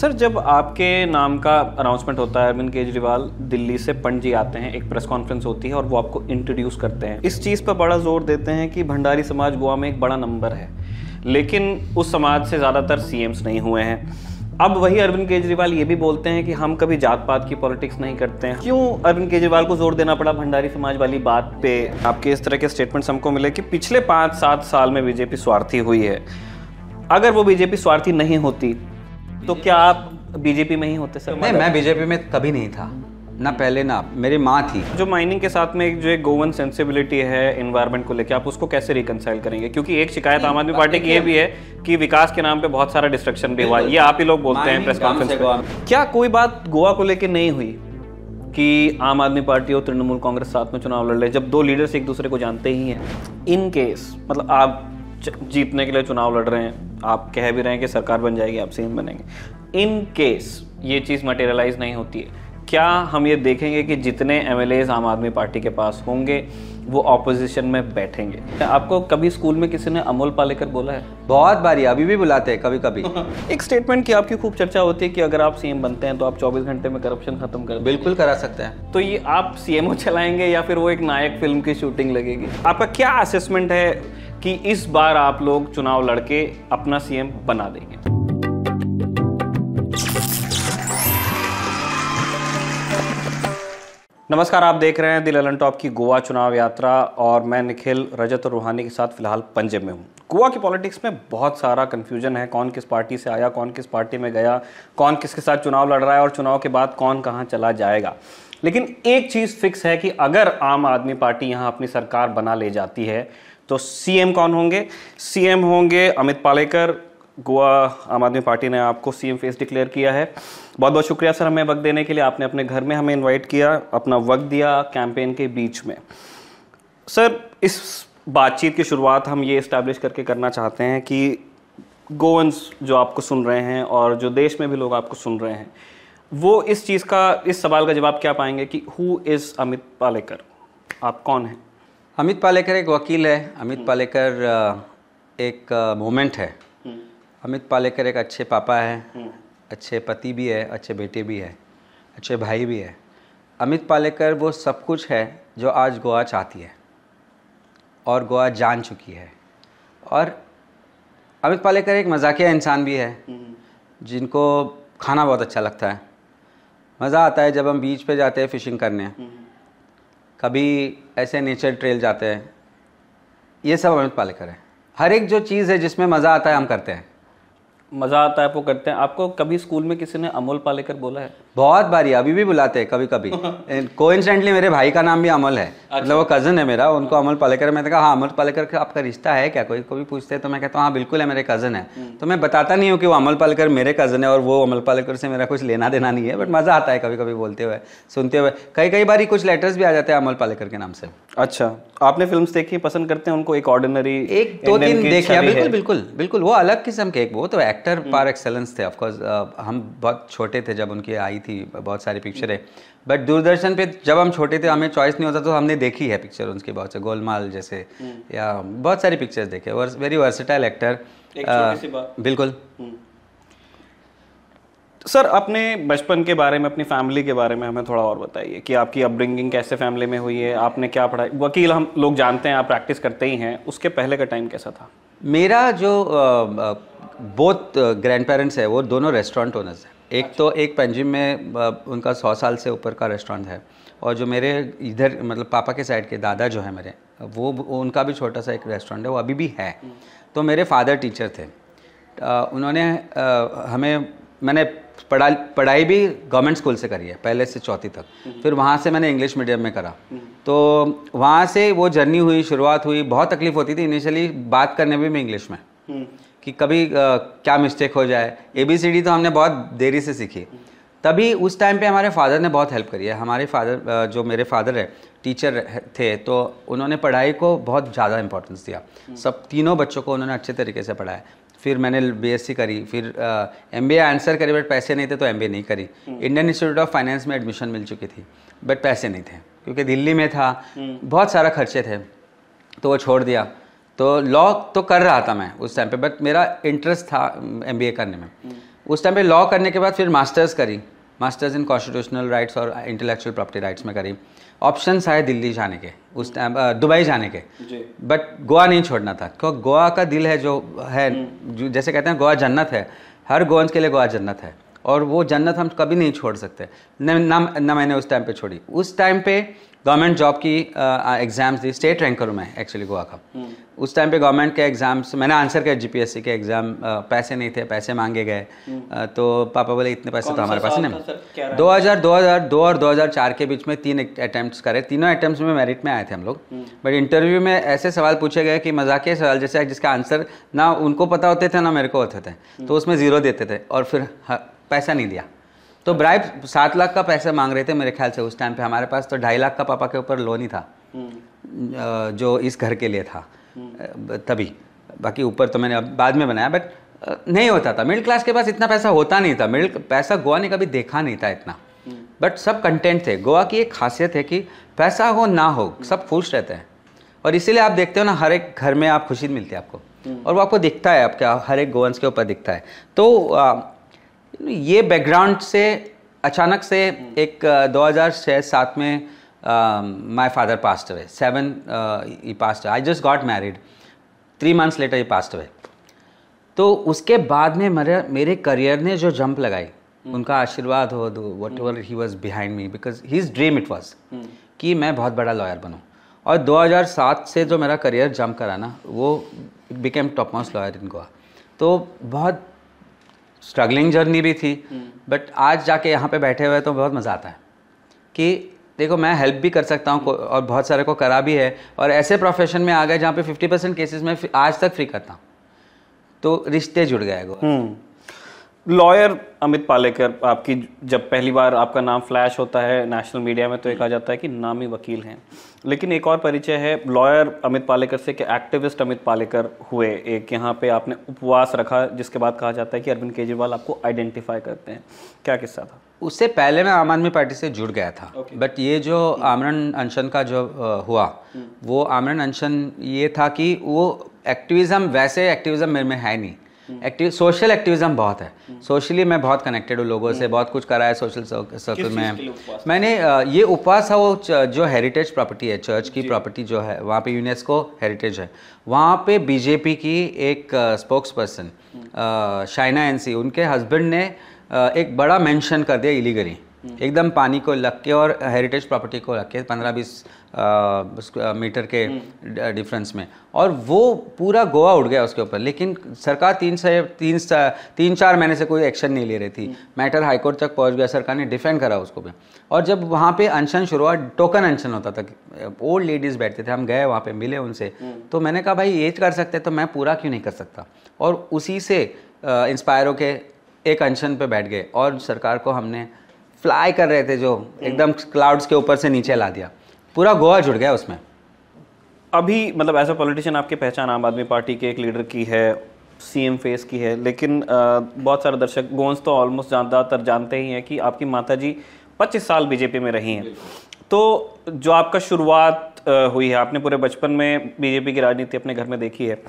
Sir जब आपके नाम का अनाउंसमेंट होता है अरविंद केजरीवाल दिल्ली से पंडित जी आते हैं एक प्रेस कॉन्फ्रेंस होती है और वो आपको इंट्रोड्यूस करते हैं इस चीज़ पर बड़ा जोर देते हैं कि भंडारी समाज गोवा में एक बड़ा नंबर है लेकिन उस समाज से ज़्यादातर सी नहीं हुए हैं अब वही अरविंद केजरीवाल ये भी बोलते हैं कि हम कभी जात पात की पॉलिटिक्स नहीं करते हैं क्यों अरविंद केजरीवाल को जोर देना पड़ा भंडारी समाज वाली बात पे आपके इस तरह के स्टेटमेंट हमको मिले कि पिछले पाँच सात साल में बीजेपी स्वार्थी हुई है अगर वो बीजेपी स्वार्थी नहीं होती तो क्या आप बीजेपी में ही होते सर नहीं मैं बीजेपी में कभी नहीं था ना पहले ना मेरी माँ थी जो माइनिंग के साथ में एक जो एक गोवन सेंसिबिलिटी है इन्वायरमेंट को लेकर आप उसको कैसे रिकनसाइल करेंगे क्योंकि एक शिकायत आम आदमी पार्टी की ये भी है कि विकास के नाम पे बहुत सारा डिस्ट्रक्शन भी हुआ ये आप ही लोग बोलते हैं प्रेस कॉन्फ्रेंस में क्या कोई बात गोवा को लेकर नहीं हुई कि आम आदमी पार्टी और तृणमूल कांग्रेस साथ में चुनाव लड़ रहे जब दो लीडर्स एक दूसरे को जानते ही हैं इन केस मतलब आप जीतने के लिए चुनाव लड़ रहे हैं आप कह भी रहे हैं कि सरकार बन जाएगी आप सीएम बनेंगे इन केस ये चीज़ मटेरियलाइज नहीं होती है क्या हम ये देखेंगे कि जितने एम आम आदमी पार्टी के पास होंगे वो ऑपोजिशन में बैठेंगे आपको कभी स्कूल में किसी ने अमोल पालेकर बोला है बहुत बारी अभी भी बुलाते हैं कभी कभी एक स्टेटमेंट की आपकी खूब चर्चा होती है कि अगर आप सीएम बनते हैं तो आप 24 घंटे में करप्शन खत्म कर बिल्कुल करा सकते हैं तो ये आप सीएमओ चलाएंगे या फिर वो एक नायक फिल्म की शूटिंग लगेगी आपका क्या असेसमेंट है कि इस बार आप लोग चुनाव लड़के अपना सीएम बना देंगे नमस्कार आप देख रहे हैं दिल अलन टॉप की गोवा चुनाव यात्रा और मैं निखिल रजत और रूहानी के साथ फिलहाल पंजे में हूँ गोवा की पॉलिटिक्स में बहुत सारा कन्फ्यूजन है कौन किस पार्टी से आया कौन किस पार्टी में गया कौन किसके साथ चुनाव लड़ रहा है और चुनाव के बाद कौन कहाँ चला जाएगा लेकिन एक चीज़ फिक्स है कि अगर आम आदमी पार्टी यहाँ अपनी सरकार बना ले जाती है तो सीएम कौन होंगे सीएम होंगे अमित पालेकर गोवा आम आदमी पार्टी ने आपको सीएम फेस डिक्लेयर किया है बहुत बहुत शुक्रिया सर हमें वक्त देने के लिए आपने अपने घर में हमें इनवाइट किया अपना वक्त दिया कैंपेन के बीच में सर इस बातचीत की शुरुआत हम ये इस्टेब्लिश करके करना चाहते हैं कि गोवंस जो आपको सुन रहे हैं और जो देश में भी लोग आपको सुन रहे हैं वो इस चीज़ का इस सवाल का जवाब क्या पाएंगे कि हु इज़ अमित पालेकर आप कौन हैं अमित पालेकर एक वकील है अमित हम्म। पालेकर एक मोमेंट है हम्म। अमित पालेकर एक अच्छे पापा है हम्म। अच्छे पति भी है अच्छे बेटे भी है अच्छे भाई भी है अमित पालेकर वो सब कुछ है जो आज गोवा चाहती है और गोवा जान चुकी है और अमित पालेकर एक मजाकिया इंसान भी है जिनको खाना बहुत अच्छा लगता है मज़ा आता है जब हम बीच पे जाते हैं फ़िशिंग करने कभी ऐसे नेचर ट्रेल जाते हैं ये सब अमित पालेकर है हर एक जो चीज़ है जिसमें मज़ा आता है हम करते हैं मज़ा आता है वो करते हैं आपको कभी स्कूल में किसी ने अमोल पालेकर बोला है बहुत बारी अभी भी बुलाते हैं कभी कभी को इंसेंटली मेरे भाई का नाम भी अमल है मतलब अच्छा। मतलब वो कज़न है मेरा उनको अमल पालेकर मैंने कहा हाँ अमल पालेकर का आपका रिश्ता है क्या कोई भी पूछते हैं तो मैं कहता हूँ हाँ बिल्कुल है मेरे कज़न है हम्म। तो मैं बताता नहीं हूँ कि वो अमल पालेकर मेरे कज़न है और वो अमल पालेकर से मेरा कुछ लेना देना नहीं है बट मज़ा आता है कभी कभी बोलते हुए सुनते हुए कई कई बार कुछ लेटर्स भी आ जाते हैं अमल पालेकर के नाम से अच्छा आपने फिल्म देखी पसंद करते हैं उनको एक ऑर्डिनरी एक दो तीन देखे बिल्कुल बिल्कुल बिल्कुल वो अलग किस्म के एक वो तो एक्टर पार एक्सेलेंस थे ऑफकोर्स हम बहुत छोटे थे जब उनकी आई थी थी बहुत सारी पिक्चर है बट दूरदर्शन पे जब हम छोटे थे हमें चॉइस नहीं होता तो हमने देखी है पिक्चर उनके बहुत से गोलमाल जैसे हम्म। या बहुत सारी पिक्चर्स देखे वेरी वर्सेटाइल एक्टर बिल्कुल हम्म। सर अपने बचपन के बारे में अपनी फैमिली के बारे में हमें थोड़ा और बताइए कि आपकी अपब्रिंगिंग कैसे फैमिली में हुई है आपने क्या पढ़ाई वकील हम लोग जानते हैं आप प्रैक्टिस करते ही हैं उसके पहले का टाइम कैसा था मेरा जो बोथ ग्रैंड पेरेंट्स है वो दोनों रेस्टोरेंट ओनर्स हैं एक अच्छा। तो एक पंजिम में उनका सौ साल से ऊपर का रेस्टोरेंट है और जो मेरे इधर मतलब पापा के साइड के दादा जो है मेरे वो उनका भी छोटा सा एक रेस्टोरेंट है वो अभी भी है तो मेरे फादर टीचर थे उन्होंने हमें मैंने पढ़ा पढ़ाई भी गवर्नमेंट स्कूल से करी है पहले से चौथी तक फिर वहाँ से मैंने इंग्लिश मीडियम में करा तो वहाँ से वो जर्नी हुई शुरुआत हुई बहुत तकलीफ होती थी इनिशियली बात करने भी में इंग्लिश में कि कभी आ, क्या मिस्टेक हो जाए ए बी सी डी तो हमने बहुत देरी से सीखी तभी उस टाइम पे हमारे फादर ने बहुत हेल्प करी है हमारे फादर जो मेरे फादर है टीचर थे तो उन्होंने पढ़ाई को बहुत ज़्यादा इम्पोर्टेंस दिया सब तीनों बच्चों को उन्होंने अच्छे तरीके से पढ़ाया फिर मैंने बीएससी करी फिर एम बी आंसर करी बट पैसे नहीं थे तो एम नहीं करी इंडियन इंस्टीट्यूट ऑफ फाइनेंस में एडमिशन मिल चुकी थी बट पैसे नहीं थे क्योंकि दिल्ली में था हम्म। बहुत सारा खर्चे थे तो वो छोड़ दिया तो लॉ तो कर रहा था मैं उस टाइम पे बट मेरा इंटरेस्ट था एम करने में हम्म। उस टाइम पे लॉ करने के बाद फिर मास्टर्स करी मास्टर्स इन कॉन्स्टिट्यूशनल राइट्स और इंटेलेक्चुअल प्रॉपर्टी राइट्स में करी ऑप्शन आए दिल्ली जाने के उस टाइम दुबई जाने के बट गोवा नहीं छोड़ना था क्योंकि गोवा का दिल है जो है हम्म। जैसे कहते हैं गोवा जन्नत है हर गोवंश के लिए गोवा जन्नत है और वो जन्नत हम कभी नहीं छोड़ सकते न ना, ना मैंने उस टाइम पे छोड़ी उस टाइम पे गवर्नमेंट जॉब की एग्ज़ाम्स दी स्टेट रैंकर में मैं एक्चुअली गोवा का हम्म। उस टाइम पे गवर्नमेंट के एग्ज़ाम्स मैंने आंसर किया जीपीएससी के एग्ज़ाम पैसे नहीं थे पैसे मांगे गए हम्म। तो पापा बोले इतने पैसे तो हमारे पास नहीं दो हज़ार दो हज़ार दो और दो हज़ार चार के बीच में तीन अटैम्प्ट करे तीनों अटैम्प्ट में मेरिट में आए थे हम लोग बट हम्म। इंटरव्यू में ऐसे सवाल पूछे गए कि मजाकिया सवाल जैसे जिसका आंसर ना उनको पता होते थे ना मेरे को होते थे तो उसमें ज़ीरो देते थे और फिर पैसा नहीं दिया तो अच्छा। ब्राइब सात लाख का पैसा मांग रहे थे मेरे ख्याल से उस टाइम पे हमारे पास तो ढाई लाख का पापा के ऊपर लोन ही था हम्म। जो इस घर के लिए था हम्म। तभी बाकी ऊपर तो मैंने अब बाद में बनाया बट नहीं होता था मिडिल क्लास के पास इतना पैसा होता नहीं था मिडिल पैसा गोवा ने कभी देखा नहीं था इतना बट हम्म। सब कंटेंट थे गोवा की एक खासियत है कि पैसा हो ना हो सब खुश रहते हैं और इसीलिए आप देखते हो ना हर एक घर में आप खुशी मिलती है आपको और वो आपको दिखता है आपके हर एक गोवंस के ऊपर दिखता है तो ये बैकग्राउंड से अचानक से एक छः सात में my father passed away seven he passed I just got married three months later he passed away तो उसके बाद में मेरे मेरे करियर ने जो जंप लगाई हम्म। उनका आशीर्वाद हो दो whatever he was behind me because his dream it was कि मैं बहुत बड़ा लॉयर बनूँ और 2007 से जो मेरा करियर जंप करा ना वो became top most lawyer in Goa तो बहुत स्ट्रगलिंग जर्नी भी थी बट हम्म। आज जाके यहाँ पे बैठे हुए तो बहुत मज़ा आता है कि देखो मैं हेल्प भी कर सकता हूँ और बहुत सारे को करा भी है और ऐसे प्रोफेशन में आ गए जहाँ पे 50 परसेंट केसेस में आज तक फ्री करता हूँ तो रिश्ते जुड़ गए हम्म। लॉयर अमित पालेकर आपकी जब पहली बार आपका नाम फ्लैश होता है नेशनल मीडिया में तो ये कहा जाता है कि नामी वकील हैं लेकिन एक और परिचय है लॉयर अमित पालेकर से कि एक्टिविस्ट अमित पालेकर हुए एक यहाँ पे आपने उपवास रखा जिसके बाद कहा जाता है कि अरविंद केजरीवाल आपको आइडेंटिफाई करते हैं क्या किस्सा था उससे पहले मैं आम आदमी पार्टी से जुड़ गया था okay. बट ये जो hmm. आमरण अनशन का जो हुआ hmm. वो आमरण अनशन ये था कि वो एक्टिविज़म वैसे एक्टिविज़म मेरे में है नहीं एक्टिव सोशल एक्टिविज्म बहुत है सोशली हम्म। मैं बहुत कनेक्टेड हूँ लोगों से हम्म। बहुत कुछ करा है सोशल सर्कल में मैंने ये उपवास है वो जो हेरिटेज प्रॉपर्टी है चर्च की प्रॉपर्टी जो है वहाँ पे यूनेस्को हेरिटेज है वहाँ पे बीजेपी की एक स्पोक्स पर्सन शाइना एनसी उनके हस्बैंड ने एक बड़ा मेंशन कर दिया इलीगली हम्म। एकदम पानी को लग के और हेरिटेज प्रॉपर्टी को लग के पंद्रह बीस मीटर के डिफरेंस में और वो पूरा गोवा उड़ गया उसके ऊपर लेकिन सरकार तीन से तीन सा, तीन चार महीने से कोई एक्शन नहीं ले रही थी मैटर हम्म। हाईकोर्ट तक पहुंच गया सरकार ने डिफेंड करा उसको भी और जब वहाँ पे अनशन शुरू हुआ टोकन अनशन होता था ओल्ड लेडीज़ बैठते थे हम गए वहाँ पे मिले उनसे हम्म। तो मैंने कहा भाई एज कर सकते तो मैं पूरा क्यों नहीं कर सकता और उसी से इंस्पायर होकर एक अनशन पर बैठ गए और सरकार को हमने फ्लाई कर रहे थे जो हम्म। एकदम क्लाउड्स के ऊपर से नीचे ला दिया पूरा गोवा जुड़ गया उसमें अभी मतलब एज ए पॉलिटिशियन आपकी पहचान आम आदमी पार्टी के एक लीडर की है सीएम फेस की है लेकिन आ, बहुत सारे दर्शक गोन्स तो ऑलमोस्ट ज़्यादातर जानते ही हैं कि आपकी माता जी पच्चीस साल बीजेपी में रही हैं तो जो आपका शुरुआत हुई है आपने पूरे बचपन में बीजेपी की राजनीति अपने घर में देखी है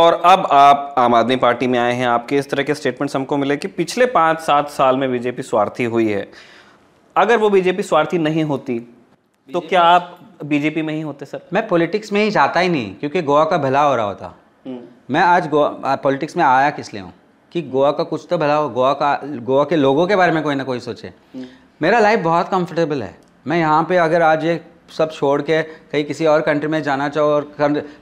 और अब आप आम आदमी पार्टी में आए हैं आपके इस तरह के स्टेटमेंट्स हमको मिले कि पिछले पाँच सात साल में बीजेपी स्वार्थी हुई है अगर वो बीजेपी स्वार्थी नहीं होती तो क्या आप बीजेपी में ही होते सर मैं पॉलिटिक्स में ही जाता ही नहीं क्योंकि गोवा का भला हो रहा होता हम्म। मैं आज गोवा पॉलिटिक्स में आया किस लिए हूँ कि गोवा का कुछ तो भला हो गोवा का गोवा के लोगों के बारे में कोई ना कोई सोचे हम्म। मेरा लाइफ बहुत कंफर्टेबल है मैं यहाँ पे अगर आज ये सब छोड़ के कहीं किसी और कंट्री में जाना चाहो और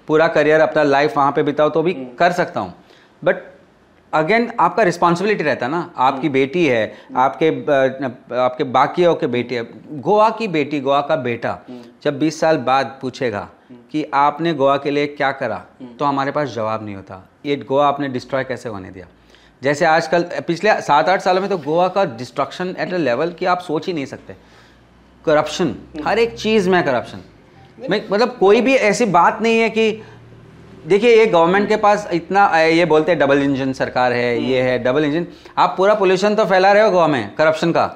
पूरा करियर अपना लाइफ वहाँ पे बिताओ तो भी हम्म। कर सकता हूँ बट अगेन आपका रिस्पॉन्सिबिलिटी रहता ना आपकी हम्म। बेटी है आपके आपके बाकियों के है गोवा की बेटी गोवा का बेटा हम्म। जब 20 साल बाद पूछेगा हम्म। कि आपने गोवा के लिए क्या करा तो हमारे पास जवाब नहीं होता ये गोवा आपने डिस्ट्रॉय कैसे होने दिया जैसे आजकल पिछले सात आठ सालों में तो गोवा का डिस्ट्रक्शन एट अ लेवल कि आप सोच ही नहीं सकते करप्शन हर एक चीज़ में करप्शन मतलब कोई भी ऐसी बात नहीं है कि देखिए ये गवर्नमेंट के पास इतना ये बोलते हैं डबल इंजन सरकार है हम्म। ये है डबल इंजन आप पूरा पोल्यूशन तो फैला रहे हो गोवा में करप्शन का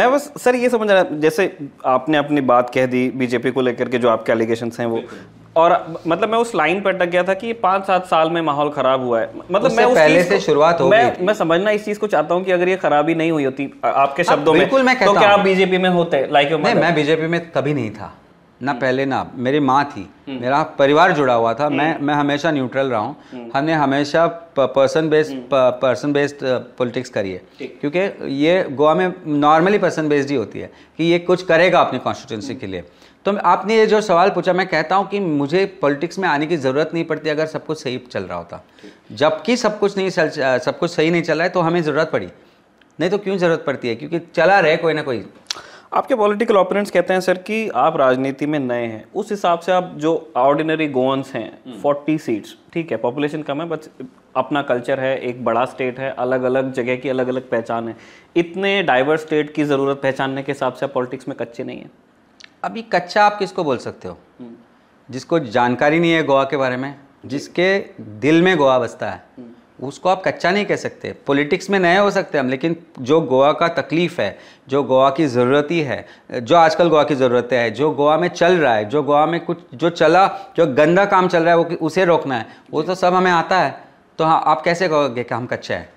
मैं बस सर ये समझ रहा जैसे आपने अपनी बात कह दी बीजेपी को लेकर के जो आपके एलिगेशन हैं वो और मतलब मैं उस लाइन पर अटक गया था कि पाँच सात साल में माहौल खराब हुआ है मतलब मैं उस पहले से शुरुआत हो मैं मैं समझना इस चीज को चाहता हूँ कि अगर ये खराबी नहीं हुई होती आपके शब्दों में तो क्या आप बीजेपी में होते लाइक मैं बीजेपी में कभी नहीं था ना पहले ना मेरी माँ थी हम्म। मेरा परिवार जुड़ा हुआ था मैं हम्म। मैं हमेशा न्यूट्रल रहा हूँ हम्म। हमने हमेशा person based person based politics करी है क्योंकि ये गोवा में नॉर्मली पर्सन बेस्ड ही होती है कि ये कुछ करेगा अपनी कॉन्स्टिट्यूंसी के लिए तो आपने ये जो सवाल पूछा मैं कहता हूँ कि मुझे पॉलिटिक्स में आने की ज़रूरत नहीं पड़ती अगर सब कुछ सही चल रहा होता जबकि सब कुछ नहीं चल सब कुछ सही नहीं चल रहा है तो हमें ज़रूरत पड़ी नहीं तो क्यों ज़रूरत पड़ती है क्योंकि चला रहे कोई ना कोई आपके पॉलिटिकल ऑपरेंट्स कहते हैं सर कि आप राजनीति में नए हैं उस हिसाब से आप जो ऑर्डिनरी गोवंस हैं फोर्टी हम्म। सीट्स ठीक है पॉपुलेशन कम है बट अपना कल्चर है एक बड़ा स्टेट है अलग अलग जगह की अलग अलग पहचान है इतने डाइवर्स स्टेट की ज़रूरत पहचानने के हिसाब से आप पॉलिटिक्स में कच्चे नहीं हैं अभी कच्चा आप किसको बोल सकते हो हम्म। जिसको जानकारी नहीं है गोवा के बारे में जिसके दिल में गोवा बसता है हम्म। उसको आप कच्चा नहीं कह सकते पॉलिटिक्स में नए हो सकते हम लेकिन जो गोवा का तकलीफ़ है जो गोवा की ज़रूरती है जो आजकल गोवा की ज़रूरतें है जो गोवा में चल रहा है जो गोवा में कुछ जो चला जो गंदा काम चल रहा है वो उसे रोकना है वो तो सब हमें आता है तो हाँ आप कैसे कहोगे कि हम कच्चे हैं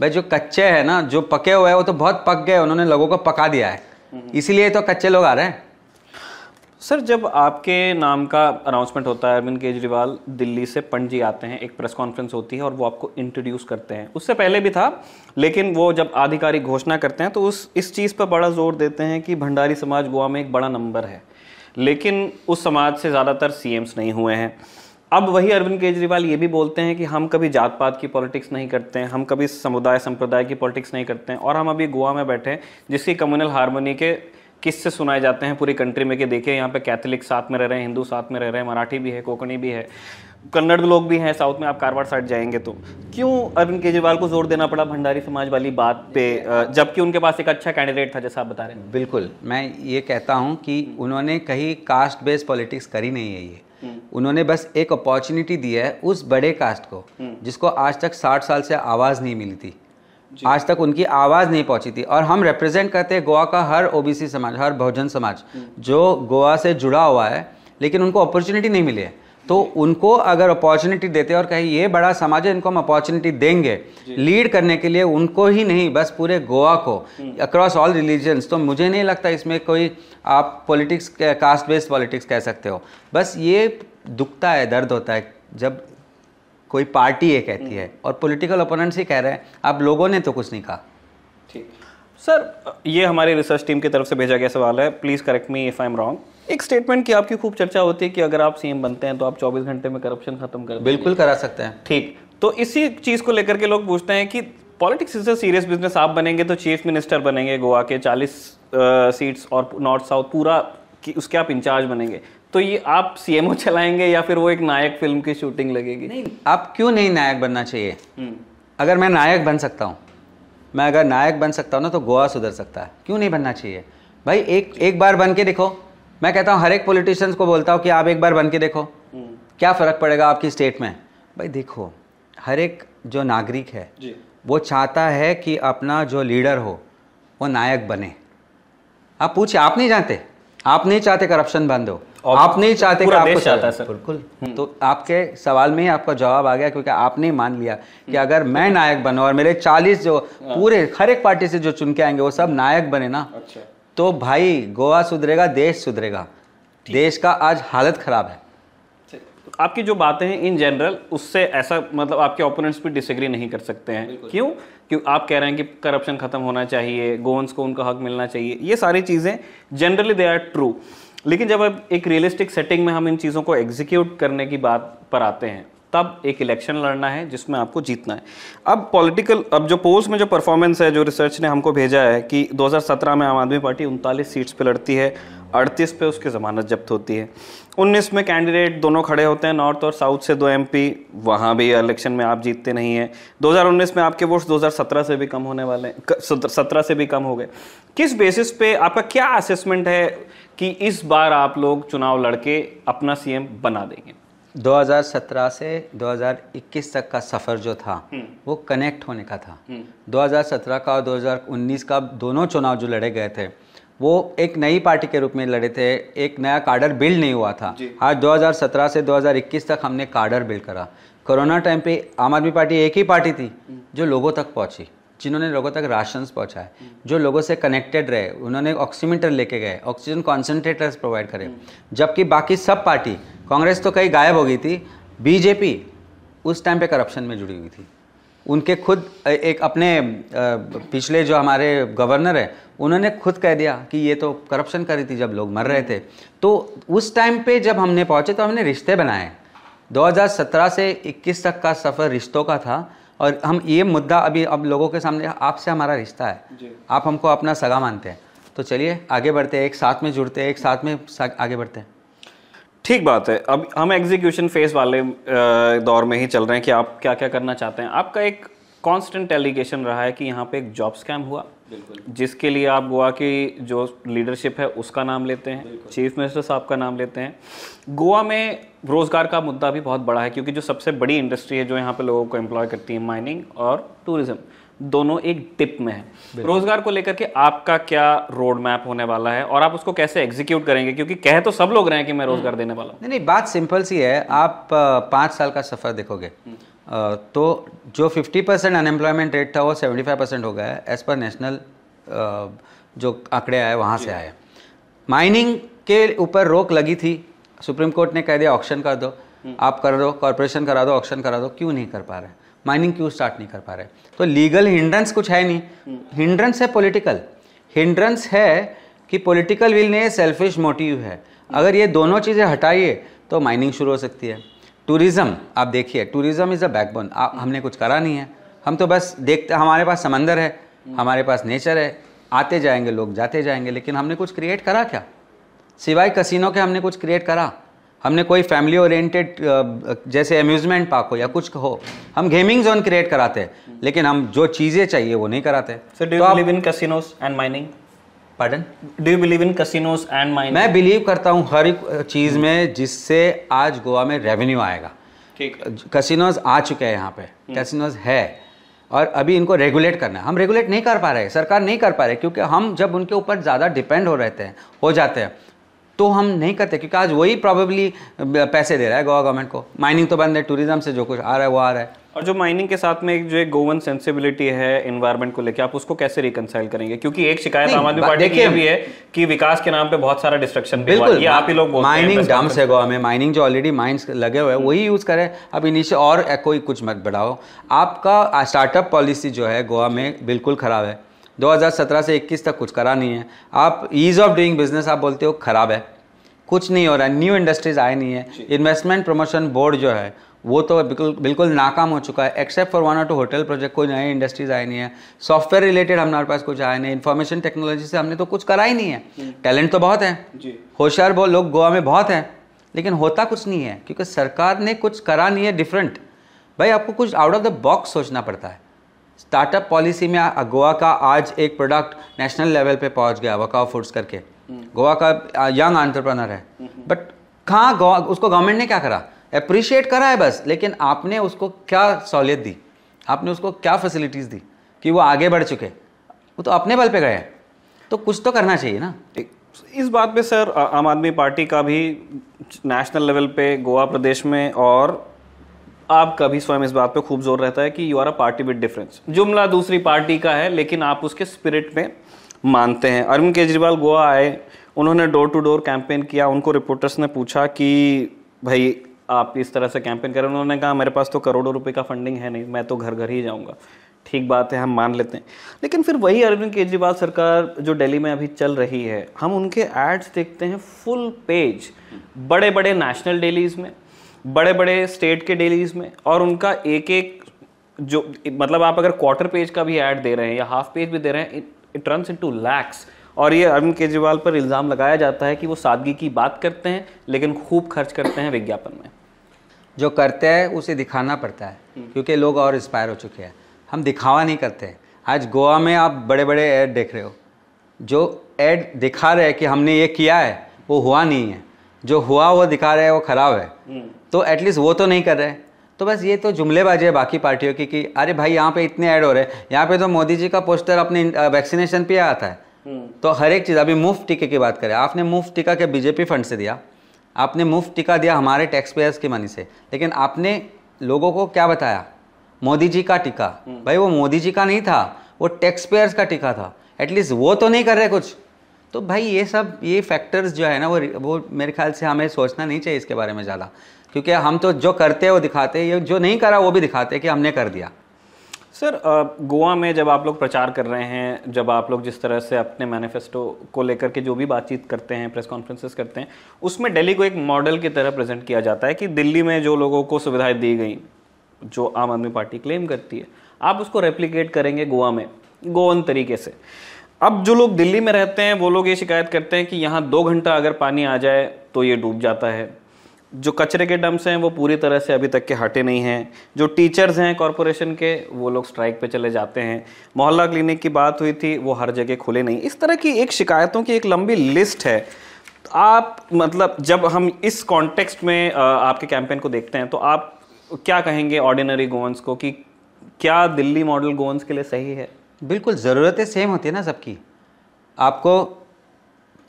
भाई जो कच्चे हैं ना जो पके हुए हैं वो तो बहुत पक गए उन्होंने लोगों को पका दिया है हम्म। इसीलिए तो कच्चे लोग आ रहे हैं सर जब आपके नाम का अनाउंसमेंट होता है अरविंद केजरीवाल दिल्ली से पणजी आते हैं एक प्रेस कॉन्फ्रेंस होती है और वो आपको इंट्रोड्यूस करते हैं उससे पहले भी था लेकिन वो जब आधिकारिक घोषणा करते हैं तो उस इस चीज़ पर बड़ा जोर देते हैं कि भंडारी समाज गोवा में एक बड़ा नंबर है लेकिन उस समाज से ज़्यादातर सी नहीं हुए हैं अब वही अरविंद केजरीवाल ये भी बोलते हैं कि हम कभी जात पात की पॉलिटिक्स नहीं करते हैं हम कभी समुदाय संप्रदाय की पॉलिटिक्स नहीं करते हैं और हम अभी गोवा में बैठे हैं जिसकी कम्युनल हारमोनी के किस से सुनाए जाते हैं पूरी कंट्री में कि देखिए यहाँ पे कैथलिक साथ में रह रहे हैं हिंदू साथ में रह रहे हैं मराठी भी है कोकणी भी है कन्नड़ लोग भी हैं साउथ में आप कारवार साइड जाएंगे तो क्यों अरविंद केजरीवाल को जोर देना पड़ा भंडारी समाज वाली बात पे जबकि उनके पास एक अच्छा कैंडिडेट था जैसा आप बता रहे हैं बिल्कुल मैं ये कहता हूँ कि उन्होंने कहीं कास्ट बेस्ड पॉलिटिक्स करी नहीं है ये हम्म। उन्होंने बस एक अपॉर्चुनिटी दी है उस बड़े कास्ट को हम्म। जिसको आज तक साठ साल से आवाज़ नहीं मिली थी आज तक उनकी आवाज़ नहीं पहुंची थी और हम रिप्रेजेंट करते हैं गोवा का हर ओबीसी समाज हर बहुजन समाज हम्म। जो गोवा से जुड़ा हुआ है लेकिन उनको अपॉर्चुनिटी नहीं मिली है तो उनको अगर अपॉर्चुनिटी देते और कहीं ये बड़ा समाज है इनको हम अपॉर्चुनिटी देंगे लीड करने के लिए उनको ही नहीं बस पूरे गोवा को अक्रॉस ऑल रिलीजन्स तो मुझे नहीं लगता इसमें कोई आप पॉलिटिक्स कास्ट बेस्ड पॉलिटिक्स कह सकते हो बस ये दुखता है दर्द होता है जब कोई पार्टी ये कहती हम्म। है और पॉलिटिकल ओपोनेंट्स ही कह रहे हैं आप लोगों ने तो कुछ नहीं कहा ठीक सर ये हमारी रिसर्च टीम की तरफ से भेजा गया सवाल है please correct me if I am wrong एक स्टेटमेंट की आपकी खूब चर्चा होती है कि अगर आप सीएम बनते हैं तो आप 24 घंटे में करप्शन खत्म कर बिल्कुल करा सकते हैं ठीक तो इसी चीज़ को लेकर के लोग पूछते हैं कि politics is a serious business आप बनेंगे तो चीफ मिनिस्टर बनेंगे गोवा के चालीस सीट्स और नॉर्थ साउथ पूरा कि उसके आप इंचार्ज बनेंगे तो ये आप सीएमओ चलाएंगे या फिर वो एक नायक फिल्म की शूटिंग लगेगी नहीं आप क्यों नहीं नायक बनना चाहिए हम्म। अगर मैं नायक बन सकता हूँ मैं अगर नायक बन सकता हूँ ना तो गोवा सुधर सकता है क्यों नहीं बनना चाहिए भाई एक एक बार बन के देखो मैं कहता हूँ हर एक पॉलिटिशियंस को बोलता हूँ कि आप एक बार बन के देखो हम्म। क्या फ़र्क पड़ेगा आपकी स्टेट में भाई देखो हर एक जो नागरिक है वो चाहता है कि अपना जो लीडर हो वो नायक बने आप पूछिए आप नहीं जानते आप नहीं चाहते करप्शन बंद हो आप नहीं चाहते कि आपको चाहता है सर बिल्कुल हम्म। तो आपके सवाल में ही आपका जवाब आ गया क्योंकि आपने मान लिया कि हम्म। अगर मैं नायक बनूं और मेरे 40 जो हाँ। पूरे हर एक पार्टी से जो चुन के आएंगे वो सब नायक बने ना अच्छा तो भाई गोवा सुधरेगा देश सुधरेगा देश का आज हालत खराब है अच्छा, तो आपकी जो बातें हैं इन जनरल उससे ऐसा मतलब आपके ओपोनेंट्स भी डिसएग्री नहीं कर सकते हैं क्यों क्यों आप कह रहे हैं कि करप्शन खत्म होना चाहिए गोवंस को उनका हक मिलना चाहिए ये सारी चीज़ें जनरली दे आर ट्रू लेकिन जब अब एक रियलिस्टिक सेटिंग में हम इन चीज़ों को एग्जीक्यूट करने की बात पर आते हैं तब एक इलेक्शन लड़ना है जिसमें आपको जीतना है अब पॉलिटिकल अब जो पोस्ट में जो परफॉर्मेंस है जो रिसर्च ने हमको भेजा है कि 2017 में आम आदमी पार्टी उनतालीस सीट्स पे लड़ती है 38 पे उसकी ज़मानत जब्त होती है 19 में कैंडिडेट दोनों खड़े होते हैं नॉर्थ और साउथ से दो एम पी वहाँ भी इलेक्शन में आप जीतते नहीं हैं 2019 में आपके वोट्स 2017 से भी कम होने वाले हैं सत्रह से भी कम हो गए किस बेसिस पे आपका क्या असेसमेंट है कि इस बार आप लोग चुनाव लड़के अपना सीएम बना देंगे 2017 से 2021 तक का सफ़र जो था हम्म। वो कनेक्ट होने का था 2017 हम्म। का और 2019 का दोनों चुनाव जो लड़े गए थे वो एक नई पार्टी के रूप में लड़े थे एक नया कार्डर बिल्ड नहीं हुआ था आज 2017 से 2021 तक हमने कार्डर बिल्ड करा कोरोना टाइम पे आम आदमी पार्टी एक ही पार्टी थी हम्म। जो लोगों तक पहुंची जिन्होंने लोगों तक राशन पहुँचाए जो लोगों से कनेक्टेड रहे उन्होंने ऑक्सीमीटर लेके गए ऑक्सीजन कॉन्सेंट्रेटर्स प्रोवाइड करे जबकि बाकी सब पार्टी कांग्रेस तो कहीं गायब हो गई थी बीजेपी उस टाइम पे करप्शन में जुड़ी हुई थी उनके खुद एक अपने पिछले जो हमारे गवर्नर है उन्होंने खुद कह दिया कि ये तो करप्शन कर रही थी जब लोग मर रहे थे तो उस टाइम पे जब हमने पहुँचे तो हमने रिश्ते बनाए 2017 से 21 तक का सफ़र रिश्तों का था और हम ये मुद्दा अभी अब लोगों के सामने आपसे हमारा रिश्ता है आप हमको अपना सगा मानते हैं तो चलिए आगे बढ़ते हैं एक साथ में जुड़ते हैं एक साथ में आगे बढ़ते हैं ठीक बात है अब हम एग्जीक्यूशन फेस वाले दौर में ही चल रहे हैं कि आप क्या क्या करना चाहते हैं आपका एक कांस्टेंट एलिगेशन रहा है कि यहाँ पे एक जॉब स्कैम हुआ जिसके लिए आप गोवा की जो लीडरशिप है उसका नाम लेते हैं चीफ मिनिस्टर साहब का नाम लेते हैं गोवा में रोज़गार का मुद्दा भी बहुत बड़ा है क्योंकि जो सबसे बड़ी इंडस्ट्री है जो यहाँ पे लोगों को एम्प्लॉय करती है माइनिंग और टूरिज्म दोनों एक डिप में है रोजगार को लेकर के आपका क्या रोड मैप होने वाला है और आप उसको कैसे एग्जीक्यूट करेंगे क्योंकि कह तो सब लोग रहे हैं कि मैं रोजगार हम्म। देने वाला हूँ नहीं नहीं बात सिंपल सी है आप पाँच साल का सफर देखोगे हम्म। तो जो 50 परसेंट अनएम्प्लॉयमेंट रेट था वो 75 परसेंट हो गया है एज़ पर नेशनल जो आंकड़े आए वहाँ से आए माइनिंग के ऊपर रोक लगी थी सुप्रीम कोर्ट ने कह दिया ऑक्शन कर दो हम्म। आप कर दो कॉरपोरेशन करा दो ऑक्शन करा दो क्यों नहीं कर पा रहे माइनिंग क्यों स्टार्ट नहीं कर पा रहे तो लीगल हिंड्रेंस कुछ है नहीं हिंड्रेंस हम्म। है पॉलिटिकल हिंड्रेंस है कि पॉलिटिकल विल ने सेल्फिश मोटिव है हम्म। अगर ये दोनों चीज़ें हटाइए तो माइनिंग शुरू हो सकती है टूरिज़्म आप देखिए टूरिज़्म इज़ अ बैकबोन हमने कुछ करा नहीं है हम तो बस देखते हमारे पास समंदर है हमारे पास नेचर है आते जाएंगे लोग जाते जाएंगे लेकिन हमने कुछ क्रिएट करा क्या सिवाय कसिनो के हमने कुछ क्रिएट करा हमने कोई फैमिली ओरिएंटेड जैसे अम्यूज़मेंट पार्क हो या कुछ हो हम गेमिंग जोन क्रिएट कराते हैं लेकिन हम जो चीज़ें चाहिए वो नहीं कराते so do you live in casinos and mining pardon do you believe in casinos and mine मैं बिलीव करता हूँ हर एक चीज़ में जिससे आज गोवा में रेवेन्यू आएगा ठीक कसिनोज आ चुके हैं यहाँ पे कसिनोज हम्म। है और अभी इनको रेगुलेट करना है हम रेगुलेट नहीं कर पा रहे सरकार नहीं कर पा रहे क्योंकि हम जब उनके ऊपर ज़्यादा डिपेंड हो रहते हैं हो जाते हैं तो हम नहीं करते क्योंकि आज वही प्रॉबेबली पैसे दे रहा है गोवा गवर्नमेंट को माइनिंग तो बंद है टूरिज्म से जो कुछ आ रहा है वो आ रहा है और जो माइनिंग के साथ में एक जो एक गोवन सेंसिबिलिटी है इन्वायरमेंट को लेकर आप उसको कैसे रिकनसाइल करेंगे क्योंकि एक शिकायत आम आदमी पार्टी की भी है कि विकास के नाम पे बहुत सारा डिस्ट्रक्शन बिल्कुल ये आप ही लोग माइनिंग डम्स है गोवा में माइनिंग जो ऑलरेडी माइंस लगे हुए हैं वही यूज करें अब इनिशियल और कोई कुछ मत बढ़ाओ आपका स्टार्टअप पॉलिसी जो है गोवा में बिल्कुल खराब है 2017 से 21 तक कुछ करा नहीं है आप ईज़ ऑफ डूइंग बिजनेस आप बोलते हो ख़राब है कुछ नहीं हो रहा है न्यू इंडस्ट्रीज आए नहीं है इन्वेस्टमेंट प्रमोशन बोर्ड जो है वो तो बिल्कुल बिल्कुल नाकाम हो चुका है एक्सेप्ट फॉर वन और टू होटल प्रोजेक्ट कोई नए इंडस्ट्रीज आई नहीं है सॉफ्टवेयर रिलेटेड हमारे पास कुछ आए नहीं इन्फॉर्मेशन टेक्नोलॉजी से हमने तो कुछ करा ही नहीं है टैलेंट तो बहुत है होशियार बहुत लोग गोवा में बहुत हैं लेकिन होता कुछ नहीं है क्योंकि सरकार ने कुछ करा नहीं है डिफरेंट भाई आपको कुछ आउट ऑफ द बॉक्स सोचना पड़ता है स्टार्टअप पॉलिसी में गोवा का आज एक प्रोडक्ट नेशनल लेवल पे पहुंच गया वकाओ फूड्स करके हम्म। गोवा का यंग एंटरप्रेनर है बट हम्म। कहाँ उसको गवर्नमेंट ने क्या करा अप्रिशिएट करा है बस लेकिन आपने उसको क्या सहूलियत दी आपने उसको क्या फैसिलिटीज़ दी कि वो आगे बढ़ चुके वो तो अपने बल पे गए तो कुछ तो करना चाहिए ना इस बात पे सर आम आदमी पार्टी का भी नेशनल लेवल पे गोवा प्रदेश में और आपका भी स्वयं इस बात पे खूब जोर रहता है कि you are a party with difference जुमला दूसरी पार्टी का है लेकिन आप उसके स्पिरिट में मानते हैं अरविंद केजरीवाल गोवा आए उन्होंने डोर टू डोर कैंपेन किया उनको रिपोर्टर्स ने पूछा कि भाई आप इस तरह से कैंपेन करें उन्होंने कहा मेरे पास तो करोड़ों रुपए का फंडिंग है नहीं मैं तो घर घर ही जाऊंगा ठीक बात है हम मान लेते हैं लेकिन फिर वही अरविंद केजरीवाल सरकार जो दिल्ली में अभी चल रही है हम उनके एड्स देखते हैं फुल पेज बड़े बड़े नेशनल डेलीज में बड़े बड़े स्टेट के डेलीज में और उनका एक एक जो मतलब आप अगर क्वार्टर पेज का भी ऐड दे रहे हैं या हाफ पेज भी दे रहे हैं it run in to lakhs और ये अरविंद केजरीवाल पर इल्ज़ाम लगाया जाता है कि वो सादगी की बात करते हैं लेकिन खूब खर्च करते हैं विज्ञापन में जो करते हैं उसे दिखाना पड़ता है हम्म। क्योंकि लोग और इंस्पायर हो चुके हैं हम दिखावा नहीं करते हैं आज गोवा में आप बड़े बड़े ऐड देख रहे हो जो ऐड दिखा रहे हैं कि हमने ये किया है वो हुआ नहीं है जो हुआ वो दिखा रहे हैं वो ख़राब है हम्म। तो एटलीस्ट वो तो नहीं कर रहे तो बस ये तो जुमलेबाजी है बाकी पार्टियों की कि अरे भाई यहाँ पे इतने ऐड हो रहे हैं यहाँ पे तो मोदी जी का पोस्टर अपने वैक्सीनेशन पे आता है हम्म। तो हर एक चीज़ अभी मुफ्त टीके की बात करें आपने मुफ्त टीका के बीजेपी फंड से दिया आपने मुफ्त टीका दिया हमारे टैक्स पेयर्स की मनी से लेकिन आपने लोगों को क्या बताया मोदी जी का टीका हम्म। भाई वो मोदी जी का नहीं था वो टैक्स पेयर्स का टीका था एटलीस्ट वो तो नहीं कर रहे कुछ तो भाई ये सब ये फैक्टर्स जो है ना वो वो मेरे ख्याल से हमें सोचना नहीं चाहिए इसके बारे में ज़्यादा क्योंकि हम तो जो करते हैं वो दिखाते हैं जो नहीं करा वो भी दिखाते हैं कि हमने कर दिया सर गोवा में जब आप लोग प्रचार कर रहे हैं जब आप लोग जिस तरह से अपने मैनिफेस्टो को लेकर के जो भी बातचीत करते हैं प्रेस कॉन्फ्रेंसेस करते हैं उसमें दिल्ली को एक मॉडल की तरह प्रेजेंट किया जाता है कि दिल्ली में जो लोगों को सुविधाएं दी गई जो आम आदमी पार्टी क्लेम करती है आप उसको रेप्लीकेट करेंगे गोवा में गोवन तरीके से अब जो लोग दिल्ली में रहते हैं वो लोग ये शिकायत करते हैं कि यहाँ दो घंटा अगर पानी आ जाए तो ये डूब जाता है जो कचरे के डम्प्स हैं वो पूरी तरह से अभी तक के हटे नहीं हैं जो टीचर्स हैं कॉरपोरेशन के वो लोग स्ट्राइक पे चले जाते हैं मोहल्ला क्लिनिक की बात हुई थी वो हर जगह खुले नहीं इस तरह की एक शिकायतों की एक लंबी लिस्ट है आप मतलब जब हम इस कॉन्टेक्स्ट में आपके कैंपेन को देखते हैं तो आप क्या कहेंगे ऑर्डिनरी गोवंस को कि क्या दिल्ली मॉडल गोवंस के लिए सही है बिल्कुल ज़रूरतें सेम होती है ना सबकी आपको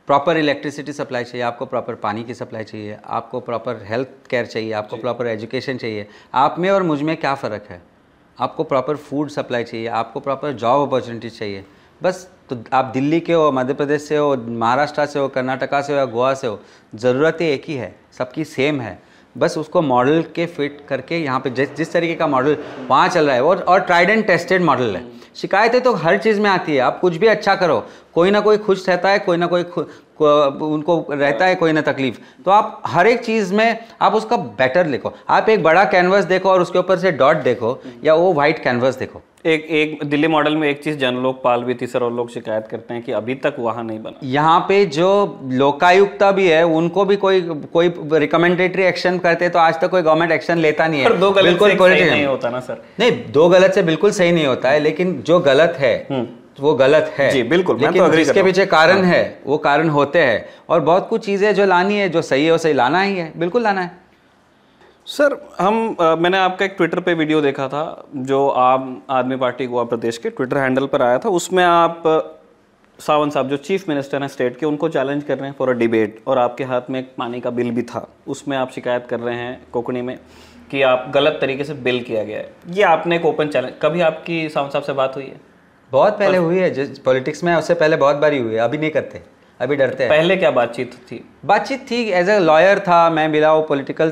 प्रॉपर इलेक्ट्रिसिटी सप्लाई चाहिए आपको प्रॉपर पानी की सप्लाई चाहिए आपको प्रॉपर हेल्थ केयर चाहिए आपको प्रॉपर एजुकेशन चाहिए आप में और मुझ में क्या फ़र्क है आपको प्रॉपर फूड सप्लाई चाहिए आपको प्रॉपर जॉब अपॉर्चुनिटी चाहिए बस तो आप दिल्ली के हो मध्य प्रदेश से हो महाराष्ट्र से हो कर्नाटका से हो या गोवा से हो ज़रूरतें एक ही है सबकी सेम है बस उसको मॉडल के फिट करके यहाँ पे जिस जिस तरीके का मॉडल वहाँ चल रहा है और और ट्राइड एंड टेस्टेड मॉडल है शिकायतें तो हर चीज़ में आती है आप कुछ भी अच्छा करो कोई ना कोई खुश रहता है कोई ना कोई को, उनको रहता है कोई ना तकलीफ तो आप हर एक चीज़ में आप उसका बेटर लिखो आप एक बड़ा कैनवस देखो और उसके ऊपर से डॉट देखो या वो वाइट कैनवस देखो एक एक दिल्ली मॉडल में एक चीज़ जन लोकपाल भी थी सर और लोग शिकायत करते हैं कि अभी तक वहाँ नहीं बना यहाँ पे जो लोकायुक्ता भी है उनको भी कोई कोई रिकमेंडेटरी एक्शन करते तो आज तक कोई गवर्नमेंट एक्शन लेता नहीं है दो गलत से सही नहीं होता ना सर नहीं दो गलत से बिल्कुल सही नहीं होता है लेकिन जो गलत है हम्म। वो गलत है जी बिल्कुल लेकिन मैं तो जिसके पीछे कारण हाँ। है वो कारण होते हैं और बहुत कुछ चीज़ें जो लानी है जो सही है वो सही लाना ही है बिल्कुल लाना है सर हम आ, मैंने आपका एक ट्विटर पे वीडियो देखा था जो आम आदमी पार्टी गोवा प्रदेश के ट्विटर हैंडल पर आया था उसमें आप सावंत साहब जो चीफ मिनिस्टर हैं स्टेट के उनको चैलेंज कर रहे हैं फॉर अ डिबेट और आपके हाथ में एक पानी का बिल भी था उसमें आप शिकायत कर रहे हैं कोकणी में कि आप गलत तरीके से बिल किया गया है ये आपने एक ओपन चैलेंज कभी आपकी सावंत साहब से बात हुई है बहुत पहले हुई है जिस पॉलिटिक्स में उससे पहले बहुत बारी हुई है अभी नहीं करते अभी डरते हैं पहले क्या बातचीत थी बातचीत थी एज ए लॉयर था मैं मिला वो पोलिटिकल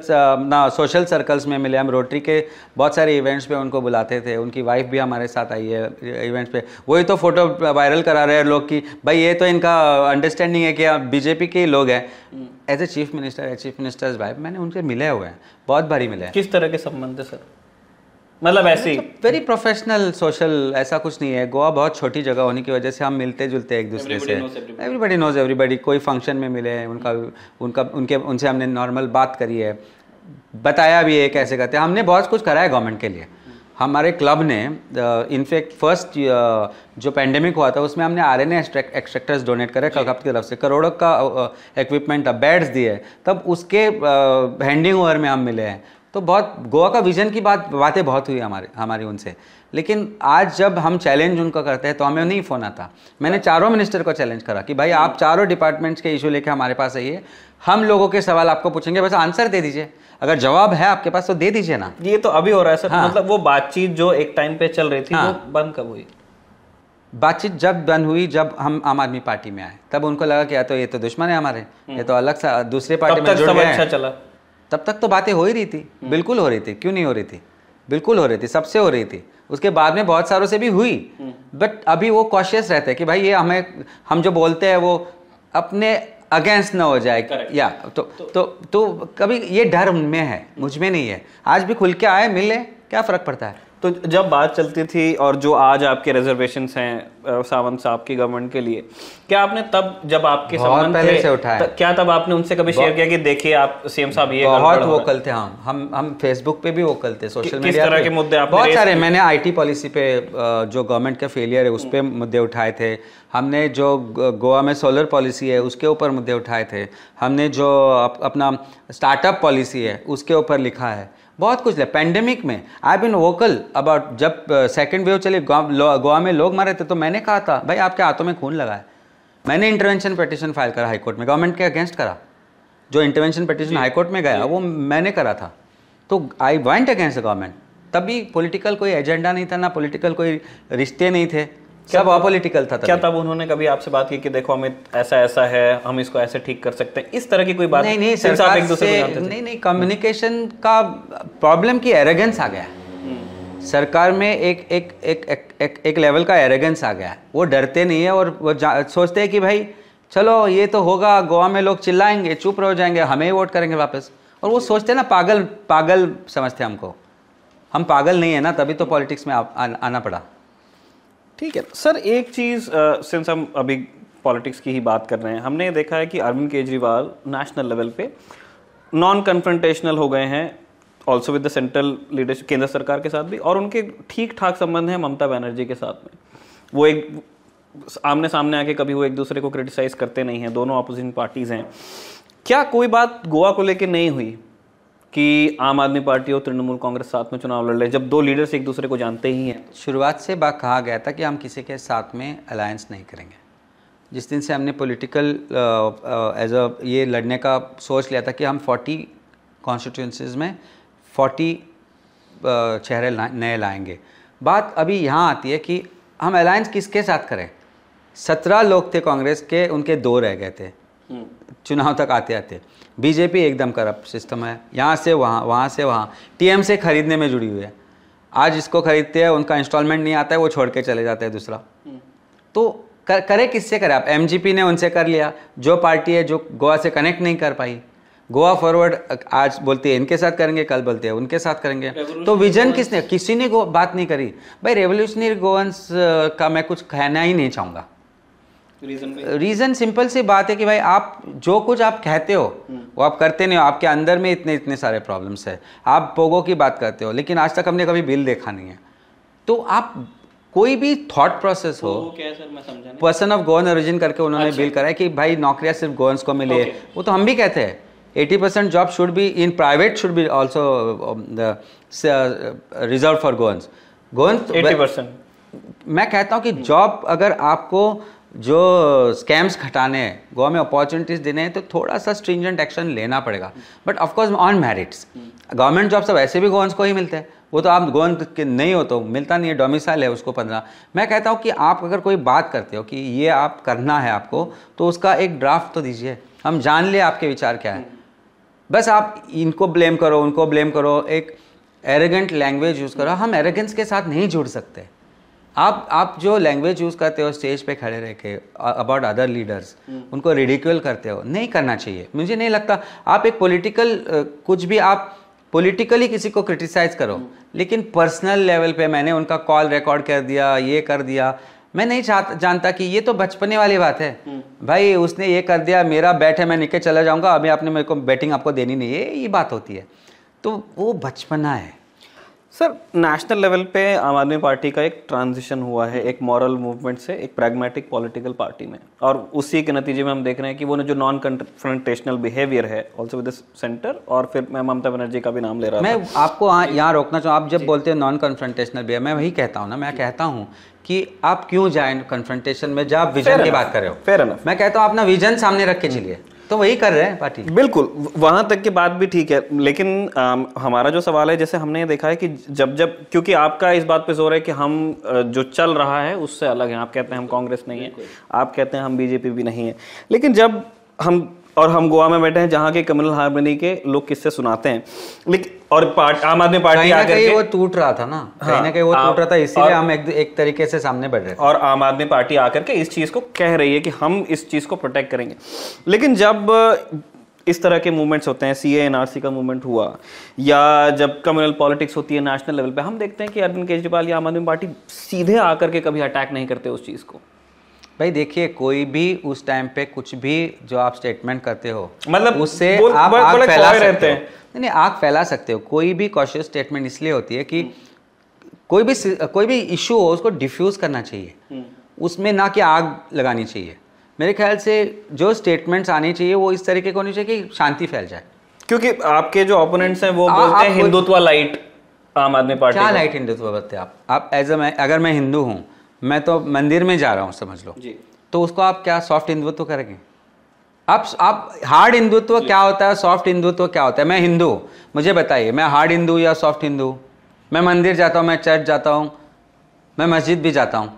ना सोशल सर्कल्स में मिले हम रोटरी के बहुत सारे इवेंट्स पे उनको बुलाते थे उनकी वाइफ भी हमारे साथ आई है इवेंट्स पे वही तो फोटो वायरल करा रहे हैं लोग की भाई ये तो इनका अंडरस्टैंडिंग है कि आप बीजेपी के ही लोग हैं as a chief minister as chief minister's wife मैंने उनसे मिले हुए हैं बहुत भारी मिले किस तरह के संबंध है सर मतलब ऐसे वेरी प्रोफेशनल सोशल ऐसा कुछ नहीं है गोवा बहुत छोटी जगह होने की वजह से हम मिलते जुलते एक दूसरे से एवरीबडी नोज एवरीबडी कोई फंक्शन में मिले उनका उनका उनके उनसे हमने नॉर्मल बात करी है बताया भी है कैसे करते हैं हमने बहुत कुछ करा है गवर्नमेंट के लिए हमारे क्लब ने इनफैक्ट फर्स्ट जो पेंडेमिक हुआ था उसमें हमने आर एन एक्सट्रैक्टर्स डोनेट करे क्लब की तरफ से करोड़ों का इक्विपमेंट बेड्स दिए तब उसके हैंडिंग ओवर में हम मिले हैं तो बहुत गोवा का विजन की बात बातें बहुत हुई हमारे हमारी उनसे लेकिन आज जब हम चैलेंज उनका करते हैं तो हमें नहीं फ़ोन आता मैंने चारों मिनिस्टर को चैलेंज करा कि भाई आप चारों डिपार्टमेंट्स के इशू लेके हमारे पास आइए हम लोगों के सवाल आपको पूछेंगे बस आंसर दे दीजिए अगर जवाब है आपके पास तो दे दीजिए ना ये तो अभी हो रहा है सर हाँ। मतलब वो बातचीत जो एक टाइम पे चल रही थी हाँ। वो बंद कब हुई बातचीत जब बंद हुई जब हम आम आदमी पार्टी में आए तब उनको लगा कि या तो ये तो दुश्मन है हमारे हम्म। ये तो अलग सा दूसरे पार्टी में जुड़ गए अच्छा चला तब तक तो बातें हो ही रही थी हम्म। बिल्कुल हो रही थी क्यों नहीं हो रही थी बिल्कुल हो रही थी सबसे हो रही थी उसके बाद में बहुत सारों से भी हुई हम्म। बट अभी वो कॉशियस रहते हैं कि भाई ये हमें हम जो बोलते हैं वो अपने अगेंस्ट ना हो जाए Correct. या तो, तो तो तो कभी ये डर उनमें है मुझ में नहीं है आज भी खुल के आए मिले क्या फ़र्क पड़ता है तो जब बात चलती थी और जो आज आपके रिजर्वेशन हैं सावंत साहब की गवर्नमेंट के लिए क्या आपने तब जब आपके संबंध पहले से उठाया क्या तब आपने उनसे कभी शेयर किया कि देखिए आप सीएम साहब ये बहुत वोकल थे हम हम हम फेसबुक पे भी वोकल थे सोशल मीडिया किस तरह के मुद्दे आप बहुत सारे मैंने आईटी पॉलिसी पे जो गवर्नमेंट का फेलियर है उस पर हम्म। मुद्दे उठाए थे हमने जो गोवा में सोलर पॉलिसी है उसके ऊपर मुद्दे उठाए थे हमने जो अपना स्टार्टअप पॉलिसी है उसके ऊपर लिखा है बहुत कुछ ले पेंडेमिक में आई बिन वोकल अबाउट जब सेकेंड वेव चले गोवा में लोग मारे थे तो मैंने कहा था भाई आपके हाथों में खून लगा है मैंने इंटरवेंशन पटिशन फाइल करा हाईकोर्ट में गवर्नमेंट के अगेंस्ट करा जो इंटरवेंशन पटिशन हाईकोर्ट में गया वो मैंने करा था तो I went against the government तभी पॉलिटिकल कोई एजेंडा नहीं था ना पॉलिटिकल कोई रिश्ते नहीं थे क्या वो पॉलिटिकल था क्या तब उन्होंने कभी आपसे बात की कि देखो अमित ऐसा ऐसा है हम इसको ऐसे ठीक कर सकते हैं इस तरह की कोई बात नहीं नहीं सरकार आप एक दूसरे को नहीं नहीं कम्युनिकेशन का प्रॉब्लम की एरेगेंस आ गया सरकार में एक एक एक एक, एक, एक लेवल का एरेगेंस आ गया वो डरते नहीं है और वो सोचते हैं कि भाई चलो ये तो होगा गोवा में लोग चिल्लाएंगे चुप रह जाएंगे हमें ही वोट करेंगे वापस और वो सोचते हैं ना पागल पागल समझते हैं हमको हम पागल नहीं है ना तभी तो पॉलिटिक्स में आना पड़ा ठीक है सर एक चीज़ सिंस हम अभी पॉलिटिक्स की ही बात कर रहे हैं हमने देखा है कि अरविंद केजरीवाल नेशनल लेवल पे नॉन कन्फ्रंटेशनल हो गए हैं also with the central leadership केंद्र सरकार के साथ भी और उनके ठीक ठाक संबंध हैं ममता बनर्जी के साथ में वो एक आमने सामने आके कभी वो एक दूसरे को क्रिटिसाइज करते नहीं हैं दोनों अपोजिशन पार्टीज़ हैं क्या कोई बात गोवा को लेकर नहीं हुई कि आम आदमी पार्टी और तृणमूल कांग्रेस साथ में चुनाव लड़ रहे हैं जब दो लीडर्स एक दूसरे को जानते ही हैं शुरुआत से बात कहा गया था कि हम किसी के साथ में अलायंस नहीं करेंगे जिस दिन से हमने पॉलिटिकल एज अ ये लड़ने का सोच लिया था कि हम 40 कॉन्स्टिट्यूंसीज में 40 uh, चेहरे नए लाएंगे बात अभी यहाँ आती है कि हम अलायंस किसके साथ करें सत्रह लोग थे कांग्रेस के उनके दो रह गए थे हम्म। चुनाव तक आते आते बीजेपी एकदम करप्ट सिस्टम है यहाँ से वहाँ वहाँ से वहाँ टीएम से खरीदने में जुड़ी हुई है आज इसको खरीदते हैं उनका इंस्टॉलमेंट नहीं आता है वो छोड़ के चले जाते हैं दूसरा हम्म। तो कर, करे किससे करें आप एम ने उनसे कर लिया जो पार्टी है जो गोवा से कनेक्ट नहीं कर पाई गोवा फॉरवर्ड आज बोलती है इनके साथ करेंगे कल बोलते हैं उनके साथ करेंगे तो विजन किसने किसी ने बात नहीं करी भाई रेवोल्यूशनरी गोवंस का मैं कुछ कहना ही नहीं चाहूँगा रीज़न सिंपल सी बात है कि भाई आप जो कुछ आप कहते हो हम्म। वो आप करते नहीं हो आपके अंदर में इतने इतने सारे प्रॉब्लम्स है आप पोगो की बात करते हो लेकिन आज तक हमने कभी बिल देखा नहीं है तो आप कोई भी थॉट प्रोसेस हो पर्सन ऑफ गोवन ओरिजिन करके उन्होंने अच्छा। बिल करा है कि भाई नौकरियां सिर्फ गोवंस को मिले okay. वो तो हम भी कहते हैं eighty percent job should be in private should be also reserve for Goans Goans मैं कहता हूँ कि जॉब अगर आपको जो स्कैम्स हटाने हैं गोवा में अपॉर्चुनिटीज़ देने हैं तो थोड़ा सा स्ट्रिंजेंट एक्शन लेना पड़ेगा but of course on merits government job सब ऐसे भी गोवंस को ही मिलते हैं वो तो आप गोवंस के नहीं हो तो मिलता नहीं है डोमिसाइल है उसको पंद्रह मैं कहता हूँ कि आप अगर कोई बात करते हो कि ये आप करना है आपको तो उसका एक ड्राफ्ट तो दीजिए हम जान लें आपके विचार क्या है बस आप इनको ब्लेम करो उनको ब्लेम करो एक एरेगेंट लैंग्वेज यूज़ करो हम एरेगेंस के साथ नहीं जुड़ सकते आप आप जो लैंग्वेज यूज़ करते हो स्टेज पे खड़े रह के अबाउट अदर लीडर्स उनको रिडिक्यूल करते हो नहीं करना चाहिए मुझे नहीं लगता आप एक पॉलिटिकल कुछ भी आप पॉलिटिकली किसी को क्रिटिसाइज करो हम्म। लेकिन पर्सनल लेवल पे मैंने उनका कॉल रिकॉर्ड कर दिया ये कर दिया मैं नहीं चाह जानता कि ये तो बचपने वाली बात है हम्म। भाई उसने ये कर दिया मेरा बैट है मैं निकल चला जाऊंगा अभी आपने मेरे को बैटिंग आपको देनी नहीं है ये बात होती है तो वो बचपना है सर नेशनल लेवल पे आम आदमी पार्टी का एक ट्रांजिशन हुआ है एक मॉरल मूवमेंट से एक प्रैग्मेटिक पॉलिटिकल पार्टी में और उसी के नतीजे में हम देख रहे हैं कि वो जो नॉन कन्फ्रंटेशनल बिहेवियर है ऑल्सो विद सेंटर और फिर मैं ममता बनर्जी का भी नाम ले रहा हूँ मैं आपको यहाँ रोकना चाहूँ आप जब बोलते हैं नॉन कन्फ्रंटेशनल बिहेवियर मैं वही कहता हूँ ना मैं कहता हूँ कि आप क्यों जाए कन्फ्रंटेशन में जब विजन की बात कर रहे हो फिर मैं कहता हूँ अपना विजन सामने रख के चलिए तो वही कर रहे हैं पार्टी बिल्कुल वहाँ तक की बात भी ठीक है लेकिन आ, हमारा जो सवाल है जैसे हमने देखा है कि जब जब क्योंकि आपका इस बात पे जोर है कि हम जो चल रहा है उससे अलग है आप कहते हैं हम कांग्रेस नहीं है आप कहते हैं हम बीजेपी भी नहीं है लेकिन जब हम और हम गोवा में बैठे हैं जहाँ के कमल हार्मनी के लोग किससे सुनाते हैं लेकिन और पार्ट आम आदमी पार्टी आकर के वो टूट रहा था ना हाँ, कहीं ना कहीं वो टूट रहा था इसीलिए हम एक एक तरीके से सामने बढ़ रहे थे और आम आदमी पार्टी आकर के इस चीज़ को कह रही है कि हम इस चीज़ को प्रोटेक्ट करेंगे लेकिन जब इस तरह के मूवमेंट्स होते हैं सी एन का मूवमेंट हुआ या जब कम्युनल पॉलिटिक्स होती है नेशनल लेवल पे हम देखते हैं कि अरविंद केजरीवाल या आम आदमी पार्टी सीधे आकर के कभी अटैक नहीं करते उस चीज़ को भाई देखिए कोई भी उस टाइम पे कुछ भी जो आप स्टेटमेंट करते हो मतलब उससे आप आग फैला सकते हैं नहीं आग फैला सकते हो कोई भी कॉशियस स्टेटमेंट इसलिए होती है कि हम्म। कोई भी कोई भी इशू हो उसको डिफ्यूज करना चाहिए हम्म। उसमें ना कि आग लगानी चाहिए मेरे ख्याल से जो स्टेटमेंट्स आने चाहिए वो इस तरीके को होनी चाहिए कि शांति फैल जाए क्योंकि आपके जो ओपोनेंट्स हैं वो आ, बोलते हैं हिंदुत्व लाइट आम आदमी पार्टी क्या लाइट हिंदुत्व बोलते हैं आप आप एज अ मैं अगर मैं हिंदू हूँ मैं तो मंदिर में जा रहा हूँ समझ लो जी तो उसको आप क्या सॉफ्ट हिंदुत्व करेंगे आप आप हार्ड हिंदुत्व क्या होता है सॉफ्ट हिंदुत्व क्या होता है मैं हिंदू मुझे बताइए मैं हार्ड हिंदू या सॉफ्ट हिंदू मैं मंदिर जाता हूँ मैं चर्च जाता हूँ मैं मस्जिद भी जाता हूँ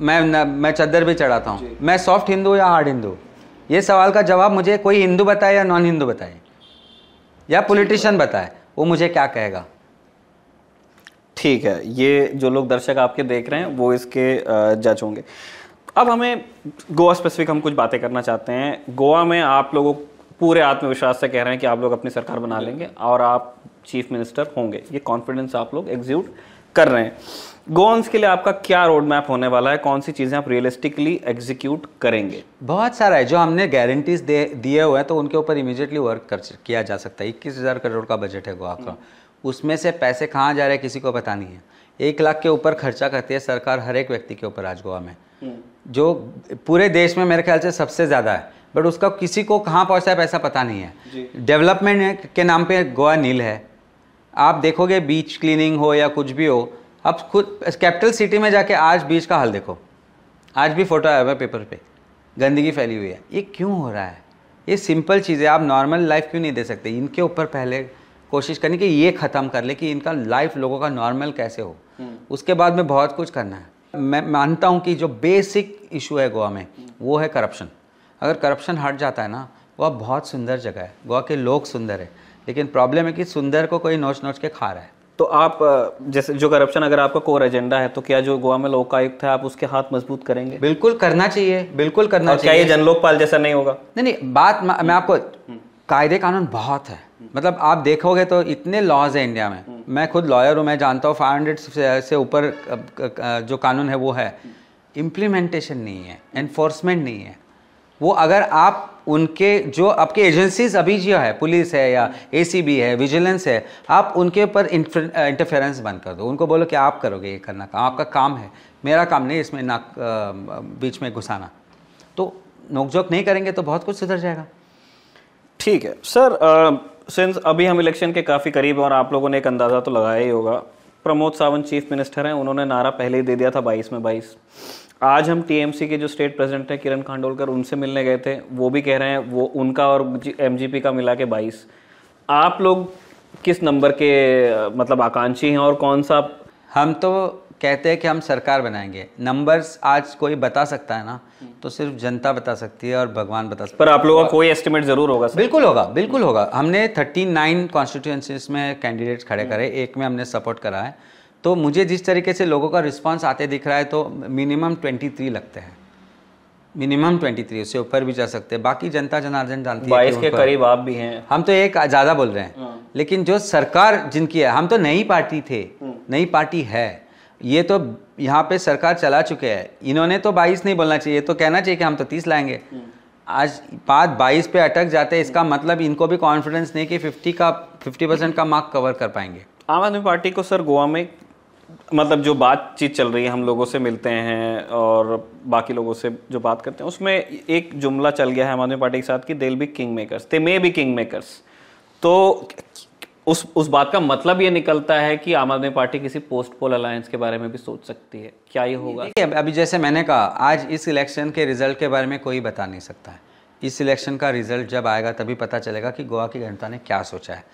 मैं न, मैं चद्दर भी चढ़ाता हूँ मैं सॉफ्ट हिंदू या हार्ड हिंदू ये सवाल का जवाब मुझे कोई हिंदू बताए या नॉन हिंदू बताए या पोलिटिशन बताए वो मुझे क्या कहेगा ठीक है ये जो लोग दर्शक आपके देख रहे हैं वो इसके जज होंगे अब हमें गोवा स्पेसिफिक हम कुछ बातें करना चाहते हैं गोवा में आप लोगों पूरे आत्मविश्वास से कह रहे हैं कि आप लोग अपनी सरकार बना लेंगे और आप चीफ मिनिस्टर होंगे ये कॉन्फिडेंस आप लोग एग्जीक्यूट कर रहे हैं गोवंस के लिए आपका क्या रोड मैप होने वाला है कौन सी चीज़ें आप रियलिस्टिकली एग्जीक्यूट करेंगे बहुत सारा है जो हमने गारंटीज दिए हुए हैं तो उनके ऊपर इमीजिएटली वर्क कर किया जा सकता है इक्कीस हज़ार करोड़ का बजट है गोवा का हम्म। उसमें से पैसे कहाँ जा रहे हैं किसी को पता नहीं है एक लाख के ऊपर खर्चा करती है सरकार हर एक व्यक्ति के ऊपर आज गोवा में हम्म। जो पूरे देश में मेरे ख्याल से सबसे ज़्यादा है बट उसका किसी को कहाँ पहुँचा है पैसा पता नहीं है डेवलपमेंट के नाम पे गोवा नील है आप देखोगे बीच क्लीनिंग हो या कुछ भी हो आप खुद कैपिटल सिटी में जाके आज बीच का हाल देखो आज भी फोटो आया हुआ है पेपर पे गंदगी फैली हुई है ये क्यों हो रहा है ये सिंपल चीज़ें आप नॉर्मल लाइफ क्यों नहीं दे सकते इनके ऊपर पहले कोशिश करनी कि ये ख़त्म कर ले कि इनका लाइफ लोगों का नॉर्मल कैसे हो हम्म। उसके बाद में बहुत कुछ करना है मैं मानता हूँ कि जो बेसिक इशू है गोवा में हम्म। वो है करप्शन अगर करप्शन हट जाता है ना गोवा बहुत सुंदर जगह है गोवा के लोग सुंदर है लेकिन प्रॉब्लम है कि सुंदर को कोई नोच नोच के खा रहा है तो आप जैसे जो करप्शन अगर आपका कोर एजेंडा है तो क्या जो गोवा में लोकायुक्त है आप उसके हाथ मजबूत करेंगे बिल्कुल करना चाहिए बिल्कुल करना चाहिए क्या ये जनलोकपाल जैसा नहीं होगा नहीं नहीं बात मैं आपको हम्म। कायदे कानून बहुत है मतलब आप देखोगे तो इतने लॉज हैं इंडिया में हम्म। मैं खुद लॉयर हूँ मैं जानता हूँ फाइव हंड्रेड से ऊपर जो कानून है वो है इम्प्लीमेंटेशन नहीं है एनफोर्समेंट नहीं है वो अगर आप उनके जो आपके एजेंसीज अभी जो है पुलिस है या ए है विजिलेंस है आप उनके ऊपर इंटरफेरेंस बंद कर दो उनको बोलो कि आप करोगे ये करना काम आपका काम है मेरा काम नहीं इसमें ना बीच में घुसाना तो नोकझोंक नहीं करेंगे तो बहुत कुछ सुधर जाएगा ठीक है सर सिंस uh, अभी हम इलेक्शन के काफ़ी करीब हैं और आप लोगों ने एक अंदाज़ा तो लगाया ही होगा प्रमोद सावंत चीफ मिनिस्टर हैं उन्होंने नारा पहले ही दे दिया था बाईस में बाईस आज हम टीएमसी के जो स्टेट प्रेसिडेंट हैं किरण खांडोलकर उनसे मिलने गए थे वो भी कह रहे हैं वो उनका और एमजीपी का मिला के बाईस आप लोग किस नंबर के uh, मतलब आकांक्षी हैं और कौन सा हम तो कहते हैं कि हम सरकार बनाएंगे नंबर्स आज कोई बता सकता है ना तो सिर्फ जनता बता सकती है और भगवान बता सकता पर आप लोगों का कोई एस्टिमेट जरूर होगा सर। बिल्कुल होगा बिल्कुल होगा हमने थर्टी नाइन कॉन्स्टिट्यूंसीज में कैंडिडेट खड़े करे हम्म। एक में हमने सपोर्ट करा है तो मुझे जिस तरीके से लोगों का रिस्पॉन्स आते दिख रहा है तो मिनिमम ट्वेंटी लगते हैं मिनिमम 23 उससे ऊपर भी जा सकते हैं बाकी जनता जनार्दन जानती है के करीब आप भी हैं हम तो एक ज़्यादा बोल रहे हैं हाँ। लेकिन जो सरकार जिनकी है हम तो नई पार्टी थे हम्म। नई पार्टी है ये तो यहाँ पे सरकार चला चुके हैं इन्होंने तो बाईस नहीं बोलना चाहिए तो कहना चाहिए कि हम तो तीस लाएंगे हम्म। आज बात बाईस पे अटक जाते हैं इसका मतलब इनको भी कॉन्फिडेंस नहीं कि फिफ्टी का फिफ्टी परसेंट का मार्क कवर कर पाएंगे आम आदमी पार्टी को सर गोवा में मतलब जो बातचीत चल रही है हम लोगों से मिलते हैं और बाकी लोगों से जो बात करते हैं उसमें एक जुमला चल गया है आम आदमी पार्टी के साथ कि they be king makers they may be king makers तो उस उस बात का मतलब ये निकलता है कि आम आदमी पार्टी किसी पोस्ट पोल अलायंस के बारे में भी सोच सकती है क्या ये होगा अभी जैसे मैंने कहा आज इस इलेक्शन के रिजल्ट के बारे में कोई बता नहीं सकता है इस इलेक्शन का रिजल्ट जब आएगा तभी पता चलेगा कि गोवा की जनता ने क्या सोचा है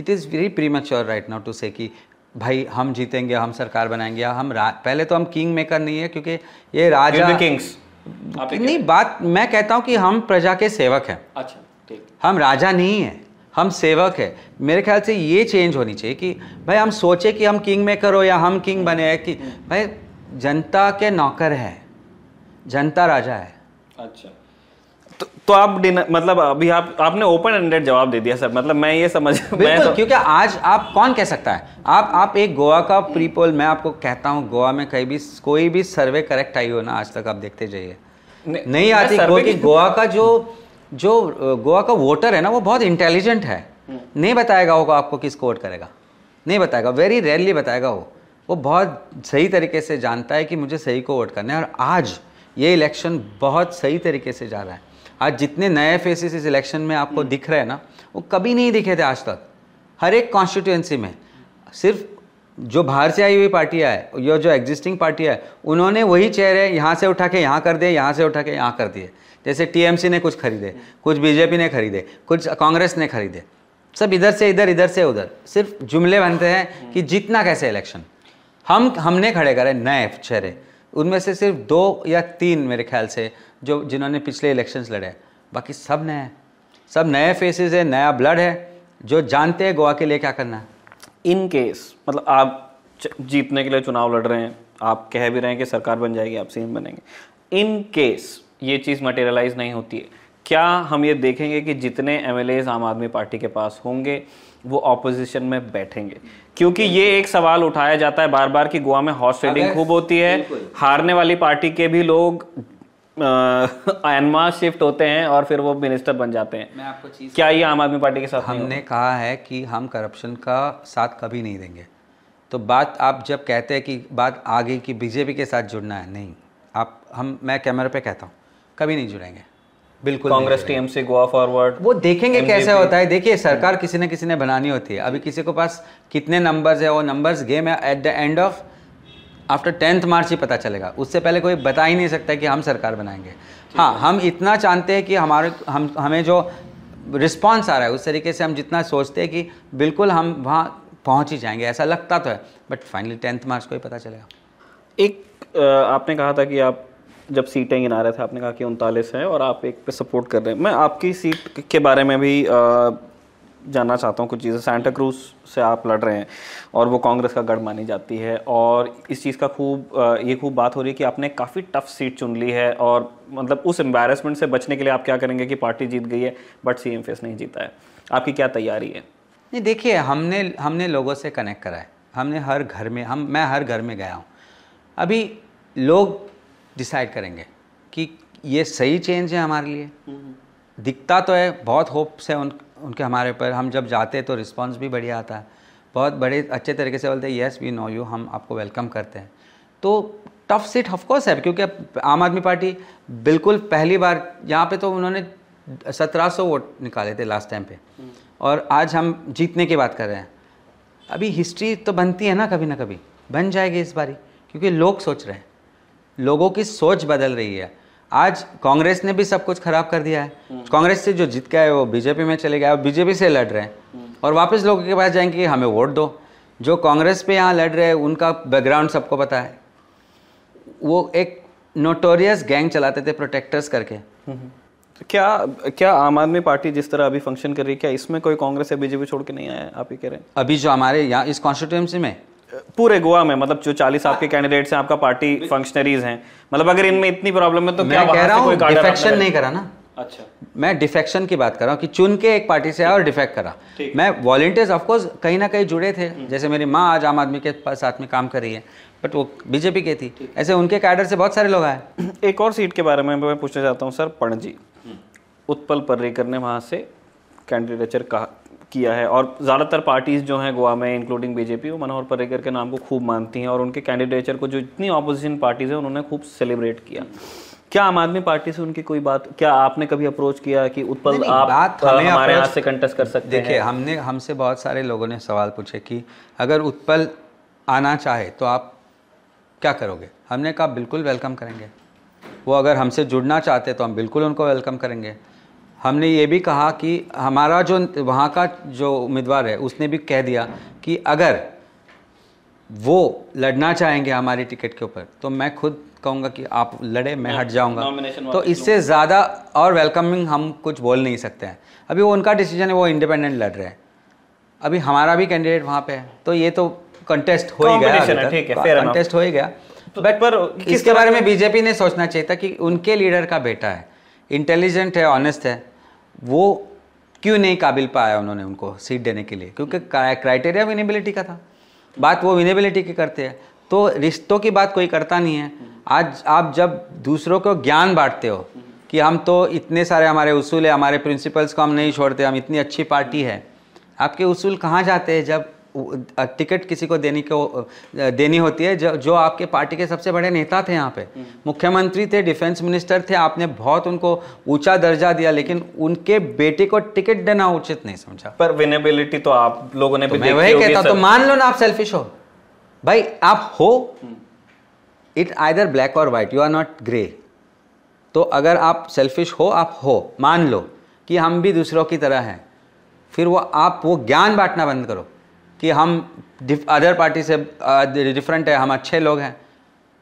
it is very premature right now to say कि भाई हम जीतेंगे हम सरकार बनाएंगे हम पहले तो हम किंग मेकर नहीं है क्योंकि ये राजा किंग्स नहीं बात मैं कहता हूँ कि हम प्रजा के सेवक हैं अच्छा ठीक हम राजा नहीं हैं हम सेवक है मेरे ख्याल से ये चेंज होनी चाहिए कि भाई हम सोचे कि हम किंग मेकर हो या हम किंग बने हैं कि भाई जनता के नौकर हैं जनता राजा है अच्छा तो, तो आप मतलब अभी आप आपने ओपन एंडेड जवाब दे दिया सर मतलब मैं ये समझ मैं तो... क्योंकि आज आप कौन कह सकता है आप आप एक गोवा का प्रीपोल मैं आपको कहता हूँ गोवा में कहीं भी कोई भी सर्वे करेक्ट आई हो ना आज तक आप देखते जाइए नहीं आती क्योंकि गोवा का जो जो गोवा का वोटर है ना वो बहुत इंटेलिजेंट है हम्म। नहीं बताएगा होगा आपको किस वोट करेगा नहीं बताएगा वेरी रेयरली बताएगा वो वो बहुत सही तरीके से जानता है कि मुझे सही को वोट करना है और आज ये इलेक्शन बहुत सही तरीके से जा रहा है आज जितने नए फेसेस इस इलेक्शन में आपको हम्म। दिख रहे हैं ना वो कभी नहीं दिखे थे आज तक हर एक कॉन्स्टिट्यूंसी में सिर्फ जो बाहर से आई हुई पार्टियाँ है या जो एग्जिस्टिंग पार्टियाँ है उन्होंने वही चेहरे यहाँ से उठा के यहाँ कर दिए यहाँ से उठा के यहाँ कर दिए जैसे टीएमसी ने कुछ खरीदे कुछ बीजेपी ने खरीदे कुछ कांग्रेस ने खरीदे सब इधर से इधर इधर से उधर सिर्फ जुमले बनते हैं कि जीतना कैसे इलेक्शन हम हमने खड़े करे नए चेहरे उनमें से सिर्फ दो या तीन मेरे ख्याल से जो जिन्होंने पिछले इलेक्शंस लड़े बाकी सब नए हैं सब नए फेसेस है नया ब्लड है जो जानते हैं गोवा के लिए क्या करना है इन केस मतलब आप जीतने के लिए चुनाव लड़ रहे हैं आप कह भी रहे हैं कि सरकार बन जाएगी आप सीएम बनेंगे इन केस ये चीज़ मटेरियलाइज नहीं होती है क्या हम ये देखेंगे कि जितने एम आम आदमी पार्टी के पास होंगे वो ऑपोजिशन में बैठेंगे क्योंकि ये एक सवाल उठाया जाता है बार बार कि गोवा में हॉर्स ट्रेडिंग खूब होती है हारने वाली पार्टी के भी लोग एनमास शिफ्ट होते हैं और फिर वो मिनिस्टर बन जाते हैं मैं आपको चीज़ क्या ये आम आदमी पार्टी के साथ हमने कहा है कि हम करप्शन का साथ कभी नहीं देंगे तो बात आप जब कहते हैं कि बात आगे की बीजेपी के साथ जुड़ना है नहीं आप हम मैं कैमरे पे कहता हूँ कभी नहीं जुड़ेंगे बिल्कुल कांग्रेस टीएम से गोवा फॉरवर्ड वो देखेंगे कैसे होता है देखिए सरकार किसी न किसी ने बनानी होती है अभी किसी को पास कितने नंबर्स है वो नंबर्स गेम है at the end of after tenth March ही पता चलेगा उससे पहले कोई बता ही नहीं सकता कि हम सरकार बनाएंगे हाँ हम इतना चाहते हैं कि हमारे हम हमें जो रिस्पॉन्स आ रहा है उस तरीके से हम जितना सोचते हैं कि बिल्कुल हम वहाँ पहुँच ही जाएंगे ऐसा लगता तो है बट फाइनली टेंथ मार्च को ही पता चलेगा एक आपने कहा था कि आप जब सीटें गिना रहे थे आपने कहा कि उनतालीस है और आप एक पे सपोर्ट कर रहे हैं मैं आपकी सीट के बारे में भी आ, जानना चाहता हूँ कुछ चीज़ें सेंटा क्रूज से आप लड़ रहे हैं और वो कांग्रेस का गढ़ मानी जाती है और इस चीज़ का खूब ये खूब बात हो रही है कि आपने काफ़ी टफ सीट चुन ली है और मतलब उस एम्बेरसमेंट से बचने के लिए आप क्या करेंगे कि पार्टी जीत गई है बट सी फेस नहीं जीता है आपकी क्या तैयारी है नहीं देखिए हमने हमने लोगों से कनेक्ट करा है हमने हर घर में हम मैं हर घर में गया हूँ अभी लोग डिसाइड करेंगे कि ये सही चेंज है हमारे लिए दिखता तो है बहुत होप्स है उन उनके हमारे पर हम जब जाते तो रिस्पॉन्स भी बढ़िया आता है बहुत बड़े अच्छे तरीके से बोलते हैं येस वी नो यू हम आपको वेलकम करते हैं तो टफ सीट ऑफकोर्स है क्योंकि आम आदमी पार्टी बिल्कुल पहली बार यहाँ पे तो उन्होंने सौ वोट निकाले थे लास्ट टाइम पे और आज हम जीतने की बात कर रहे हैं अभी हिस्ट्री तो बनती है ना कभी ना कभी बन जाएगी इस बारी क्योंकि लोग सोच रहे हैं लोगों की सोच बदल रही है आज कांग्रेस ने भी सब कुछ खराब कर दिया है हम्म। कांग्रेस से जो जीत गया है वो बीजेपी में चले गया बीजेपी से लड़ रहे हैं हम्म। और वापस लोगों के पास जाएंगे कि हमें वोट दो जो कांग्रेस पे यहाँ लड़ रहे हैं उनका बैकग्राउंड सबको पता है वो एक नोटोरियस गैंग चलाते थे प्रोटेक्टर्स करके हम्म, तो क्या क्या आम आदमी पार्टी जिस तरह अभी फंक्शन कर रही है क्या इसमें कोई कांग्रेस या बीजेपी छोड़ के नहीं आया आप ही कह रहे हैं अभी जो हमारे यहाँ इस कॉन्स्टिट्यूंसी में पूरे गोवा में मतलब जो चालीस आपके कैंडिडेट्स हाँ। हैं आपका पार्टी फंक्शनरीज हैं मतलब अगर इनमें इतनी प्रॉब्लम है तो मैं क्या कह रहा हूँ डिफेक्शन नहीं करा ना अच्छा मैं डिफेक्शन की बात कर रहा हूँ कि चुन के एक पार्टी से आया और डिफेक्ट करा मैं वॉलेंटियर्स ऑफकोर्स कहीं ना कहीं जुड़े थे हम्म। जैसे मेरी माँ आज आम आदमी के साथ में काम कर रही है बट वो बीजेपी के थी ऐसे उनके कैडर से बहुत सारे लोग आए एक और सीट के बारे में मैं पूछना चाहता हूँ सर पणजी हम्म। उत्पल पर्रिकर ने वहाँ से कैंडिडेचर किया है और ज़्यादातर पार्टीज़ जो हैं गोवा में इंक्लूडिंग बीजेपी वो मनोहर पर्रिकर के नाम को खूब मानती हैं और उनके कैंडिडेचर को जो इतनी ऑपोजिशन पार्टीज़ हैं उन्होंने खूब सेलिब्रेट किया क्या आम आदमी पार्टी से उनकी कोई बात क्या आपने कभी अप्रोच किया कि उत्पल आप बात तो हमें हमारे से कंटेस्ट कर सकते हैं देखिए हमने हमसे बहुत सारे लोगों ने सवाल पूछे कि अगर उत्पल आना चाहे तो आप क्या करोगे हमने कहा बिल्कुल वेलकम करेंगे वो अगर हमसे जुड़ना चाहते तो हम बिल्कुल उनको वेलकम करेंगे हमने ये भी कहा कि हमारा जो वहाँ का जो उम्मीदवार है उसने भी कह दिया कि अगर वो लड़ना चाहेंगे हमारी टिकट के ऊपर तो मैं खुद कहूँगा कि आप लड़े मैं हट जाऊँगा तो इससे ज़्यादा और वेलकमिंग हम कुछ बोल नहीं सकते हैं अभी वो उनका डिसीजन है वो इंडिपेंडेंट लड़ रहे हैं अभी हमारा भी कैंडिडेट वहाँ पे है तो ये तो कंटेस्ट हो ही गया कंटेस्ट हो ही गया बट तो पर इसके बारे में बीजेपी ने सोचना चाहिए था कि उनके लीडर का बेटा है इंटेलिजेंट है ऑनेस्ट है वो क्यों नहीं काबिल पाया उन्होंने उनको सीट देने के लिए क्योंकि क्राइटेरिया विनेबिलिटी का था बात वो विनेबिलिटी की करते हैं तो रिश्तों की बात कोई करता नहीं है आज आप जब दूसरों को ज्ञान बांटते हो कि हम तो इतने सारे हमारे उसूल है हमारे प्रिंसिपल्स को हम नहीं छोड़ते हम इतनी अच्छी पार्टी है आपके उसूल कहाँ जाते हैं जब टिकट किसी को देने को देनी होती है जो जो आपके पार्टी के सबसे बड़े नेता थे यहाँ पे हम्म। मुख्यमंत्री थे डिफेंस मिनिस्टर थे आपने बहुत उनको ऊंचा दर्जा दिया लेकिन उनके बेटे को टिकट देना उचित नहीं समझा पर विनेबिलिटी तो आप लोगों ने तो भी मैं वही कहता तो मान लो ना आप सेल्फिश हो भाई आप हो इट आइदर ब्लैक और white you are not grey तो अगर आप सेल्फिश हो आप हो मान लो कि हम भी दूसरों की तरह हैं फिर वो आप वो ज्ञान बांटना बंद करो कि हम अदर पार्टी से डिफरेंट uh, है हम अच्छे लोग हैं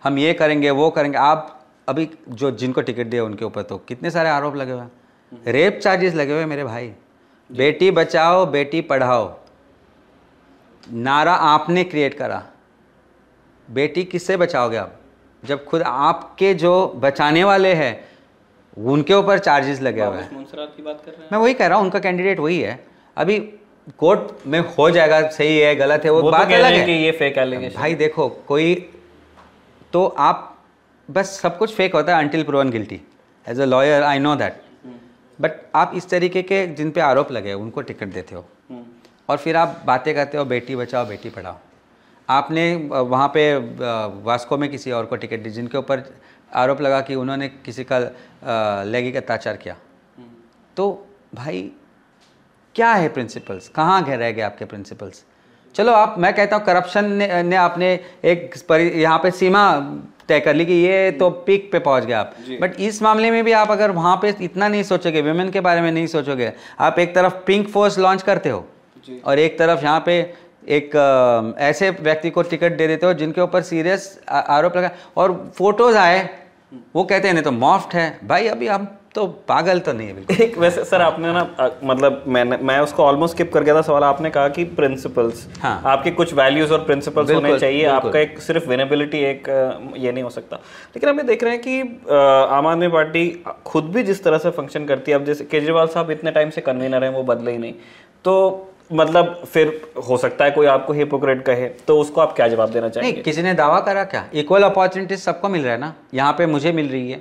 हम ये करेंगे वो करेंगे आप अभी जो जिनको टिकट दिए उनके ऊपर तो कितने सारे आरोप लगे हुए हैं रेप हम्म। चार्जेस लगे हुए मेरे भाई बेटी बचाओ बेटी पढ़ाओ नारा आपने क्रिएट करा बेटी किससे बचाओगे आप जब खुद आपके जो बचाने वाले हैं उनके ऊपर चार्जेस लगे हुए हैं मैं वही कह रहा हूँ उनका कैंडिडेट वही है अभी कोर्ट में हो जाएगा सही है गलत है वो, वो तो बात तो अलग है कि ये फेक भाई देखो कोई तो आप बस सब कुछ फेक होता है until proven guilty as a lawyer I know that but आप इस तरीके के जिन पे आरोप लगे उनको टिकट देते हो हम्म। और फिर आप बातें करते हो बेटी बचाओ बेटी पढ़ाओ आपने वहाँ पे वास्को में किसी और को टिकट दी जिनके ऊपर आरोप लगा कि उन्होंने किसी का लैंगिक अत्याचार किया हम्म। तो भाई क्या है प्रिंसिपल्स कहाँ घर रह गए आपके प्रिंसिपल्स चलो आप मैं कहता हूँ करप्शन ने, ने आपने एक यहाँ पे सीमा तय कर ली कि ये तो पीक पे पहुंच गए आप बट इस मामले में भी आप अगर वहाँ पे इतना नहीं सोचोगे वेमेन के बारे में नहीं सोचोगे आप एक तरफ पिंक फोर्स लॉन्च करते हो और एक तरफ यहाँ पे एक आ, ऐसे व्यक्ति को टिकट दे देते हो जिनके ऊपर सीरियस आरोप लगा और फोटोज आए हम्म। वो कहते हैं नहीं तो मॉफ्ट है भाई अभी हम तो पागल तो नहीं है बिल्कुल एक वैसे सर आपने ना मतलब मैंने मैं उसको ऑलमोस्ट स्किप कर गया था सवाल आपने कहा कि प्रिंसिपल्स हाँ आपके कुछ वैल्यूज और प्रिंसिपल्स होने चाहिए आपका एक सिर्फ विनेबिलिटी एक ये नहीं हो सकता लेकिन हम ये देख रहे हैं कि आम आदमी पार्टी खुद भी जिस तरह से फंक्शन करती है अब जैसे केजरीवाल साहब इतने टाइम से कन्वीनर हैं वो बदले ही नहीं तो मतलब फिर हो सकता है कोई आपको हिपोक्रेट कहे तो उसको आप क्या जवाब देना चाहिए नहीं किसी ने दावा करा क्या इक्वल अपॉर्चुनिटीज सबको मिल रहा है ना यहाँ पे मुझे मिल रही है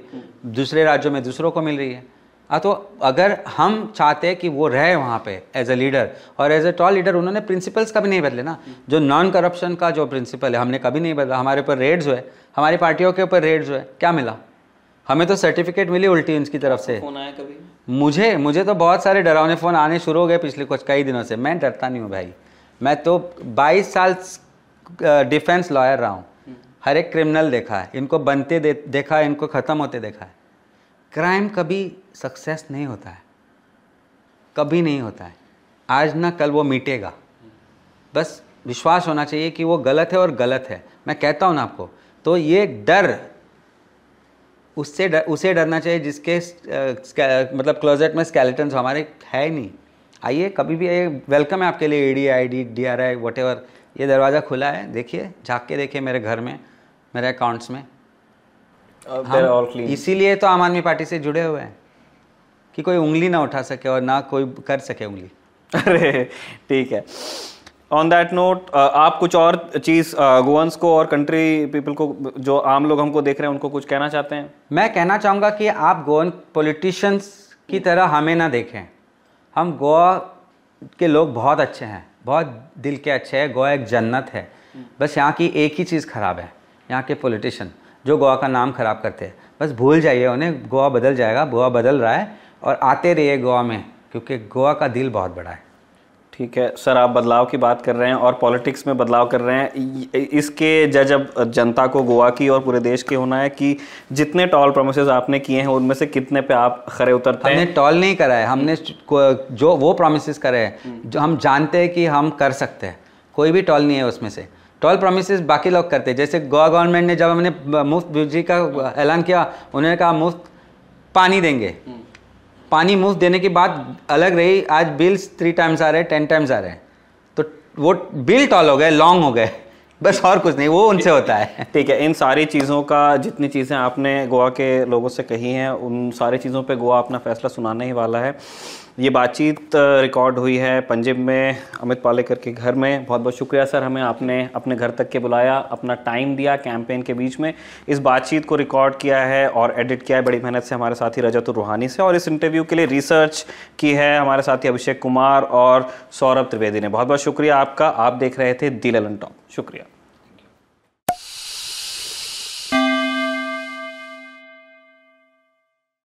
दूसरे राज्यों में दूसरों को मिल रही है हाँ तो अगर हम चाहते हैं कि वो रहे वहाँ पे एज ए लीडर और एज ए टॉल लीडर उन्होंने प्रिंसिपल्स कभी नहीं बदले ना जो नॉन करप्शन का जो प्रिंसिपल है हमने कभी नहीं बदला हमारे ऊपर रेड्स हुए हमारी पार्टियों के ऊपर रेड्स हुए क्या मिला हमें तो सर्टिफिकेट मिली उल्टी उनकी तरफ से मुझे मुझे तो बहुत सारे डरावने फ़ोन आने शुरू हो गए पिछले कुछ कई दिनों से मैं डरता नहीं हूँ भाई मैं तो 22 साल डिफेंस लॉयर रहा हूँ हर एक क्रिमिनल देखा है इनको बनते दे, देखा है इनको ख़त्म होते देखा है क्राइम कभी सक्सेस नहीं होता है कभी नहीं होता है आज ना कल वो मिटेगा बस विश्वास होना चाहिए कि वो गलत है और गलत है मैं कहता हूँ ना आपको तो ये डर उससे डर उसे डरना चाहिए जिसके आ, मतलब क्लोजेट में स्केलेटन्स हमारे है नहीं आइए कभी भी आइए वेलकम है आपके लिए E D I D D R I whatever ये दरवाज़ा खुला है देखिए झाँक के देखिए मेरे घर में मेरे अकाउंट्स में इसीलिए तो आम आदमी पार्टी से जुड़े हुए हैं कि कोई उंगली ना उठा सके और ना कोई कर सके उंगली अरे ठीक है ऑन दैट नोट आप कुछ और चीज गोवंस uh, को और कंट्री पीपल को जो आम लोग हमको देख रहे हैं उनको कुछ कहना चाहते हैं मैं कहना चाहूँगा कि आप गोवन पॉलिटिशियंस की तरह हमें ना देखें हम गोवा के लोग बहुत अच्छे हैं बहुत दिल के अच्छे हैं गोवा एक जन्नत है बस यहाँ की एक ही चीज़ ख़राब है यहाँ के पोलिटिशन जो गोवा का नाम ख़राब करते हैं बस भूल जाइए उन्हें गोवा बदल जाएगा गोवा बदल रहा है और आते रहिए गोवा में क्योंकि गोवा का दिल बहुत बड़ा है ठीक है सर आप बदलाव की बात कर रहे हैं और पॉलिटिक्स में बदलाव कर रहे हैं इसके जज अब जनता को गोवा की और पूरे देश के होना है कि जितने टॉल प्रोमिस आपने किए हैं उनमें से कितने पे आप खरे उतरते हमने हैं हमने टॉल नहीं करा है हमने जो वो प्रोमिस करे हैं हम्म। जो हम जानते हैं कि हम कर सकते हैं कोई भी टॉल नहीं है उसमें से टॉल प्रोमिस बाकी लोग करते हैं जैसे गोवा गवर्नमेंट ने जब हमने मुफ्त बिजली का ऐलान किया उन्होंने कहा मुफ्त पानी देंगे हम्म। पानी मुफ्त देने की बात अलग रही आज बिल्स थ्री टाइम्स आ रहे हैं टेन टाइम्स आ रहे हैं तो वो बिल टॉल हो गए लॉन्ग हो गए बस और कुछ नहीं वो उनसे होता है ठीक है इन सारी चीज़ों का जितनी चीज़ें आपने गोवा के लोगों से कही हैं उन सारी चीज़ों पे गोवा अपना फैसला सुनाने ही वाला है ये बातचीत रिकॉर्ड हुई है पंजिम में अमित पालेकर के घर में बहुत बहुत शुक्रिया सर हमें आपने अपने घर तक के बुलाया अपना टाइम दिया कैंपेन के बीच में इस बातचीत को रिकॉर्ड किया है और एडिट किया है बड़ी मेहनत से हमारे साथी रजत रूहानी से और इस इंटरव्यू के लिए रिसर्च की है हमारे साथी अभिषेक कुमार और सौरभ त्रिवेदी ने बहुत बहुत शुक्रिया आपका आप देख रहे थे दिल टॉप शुक्रिया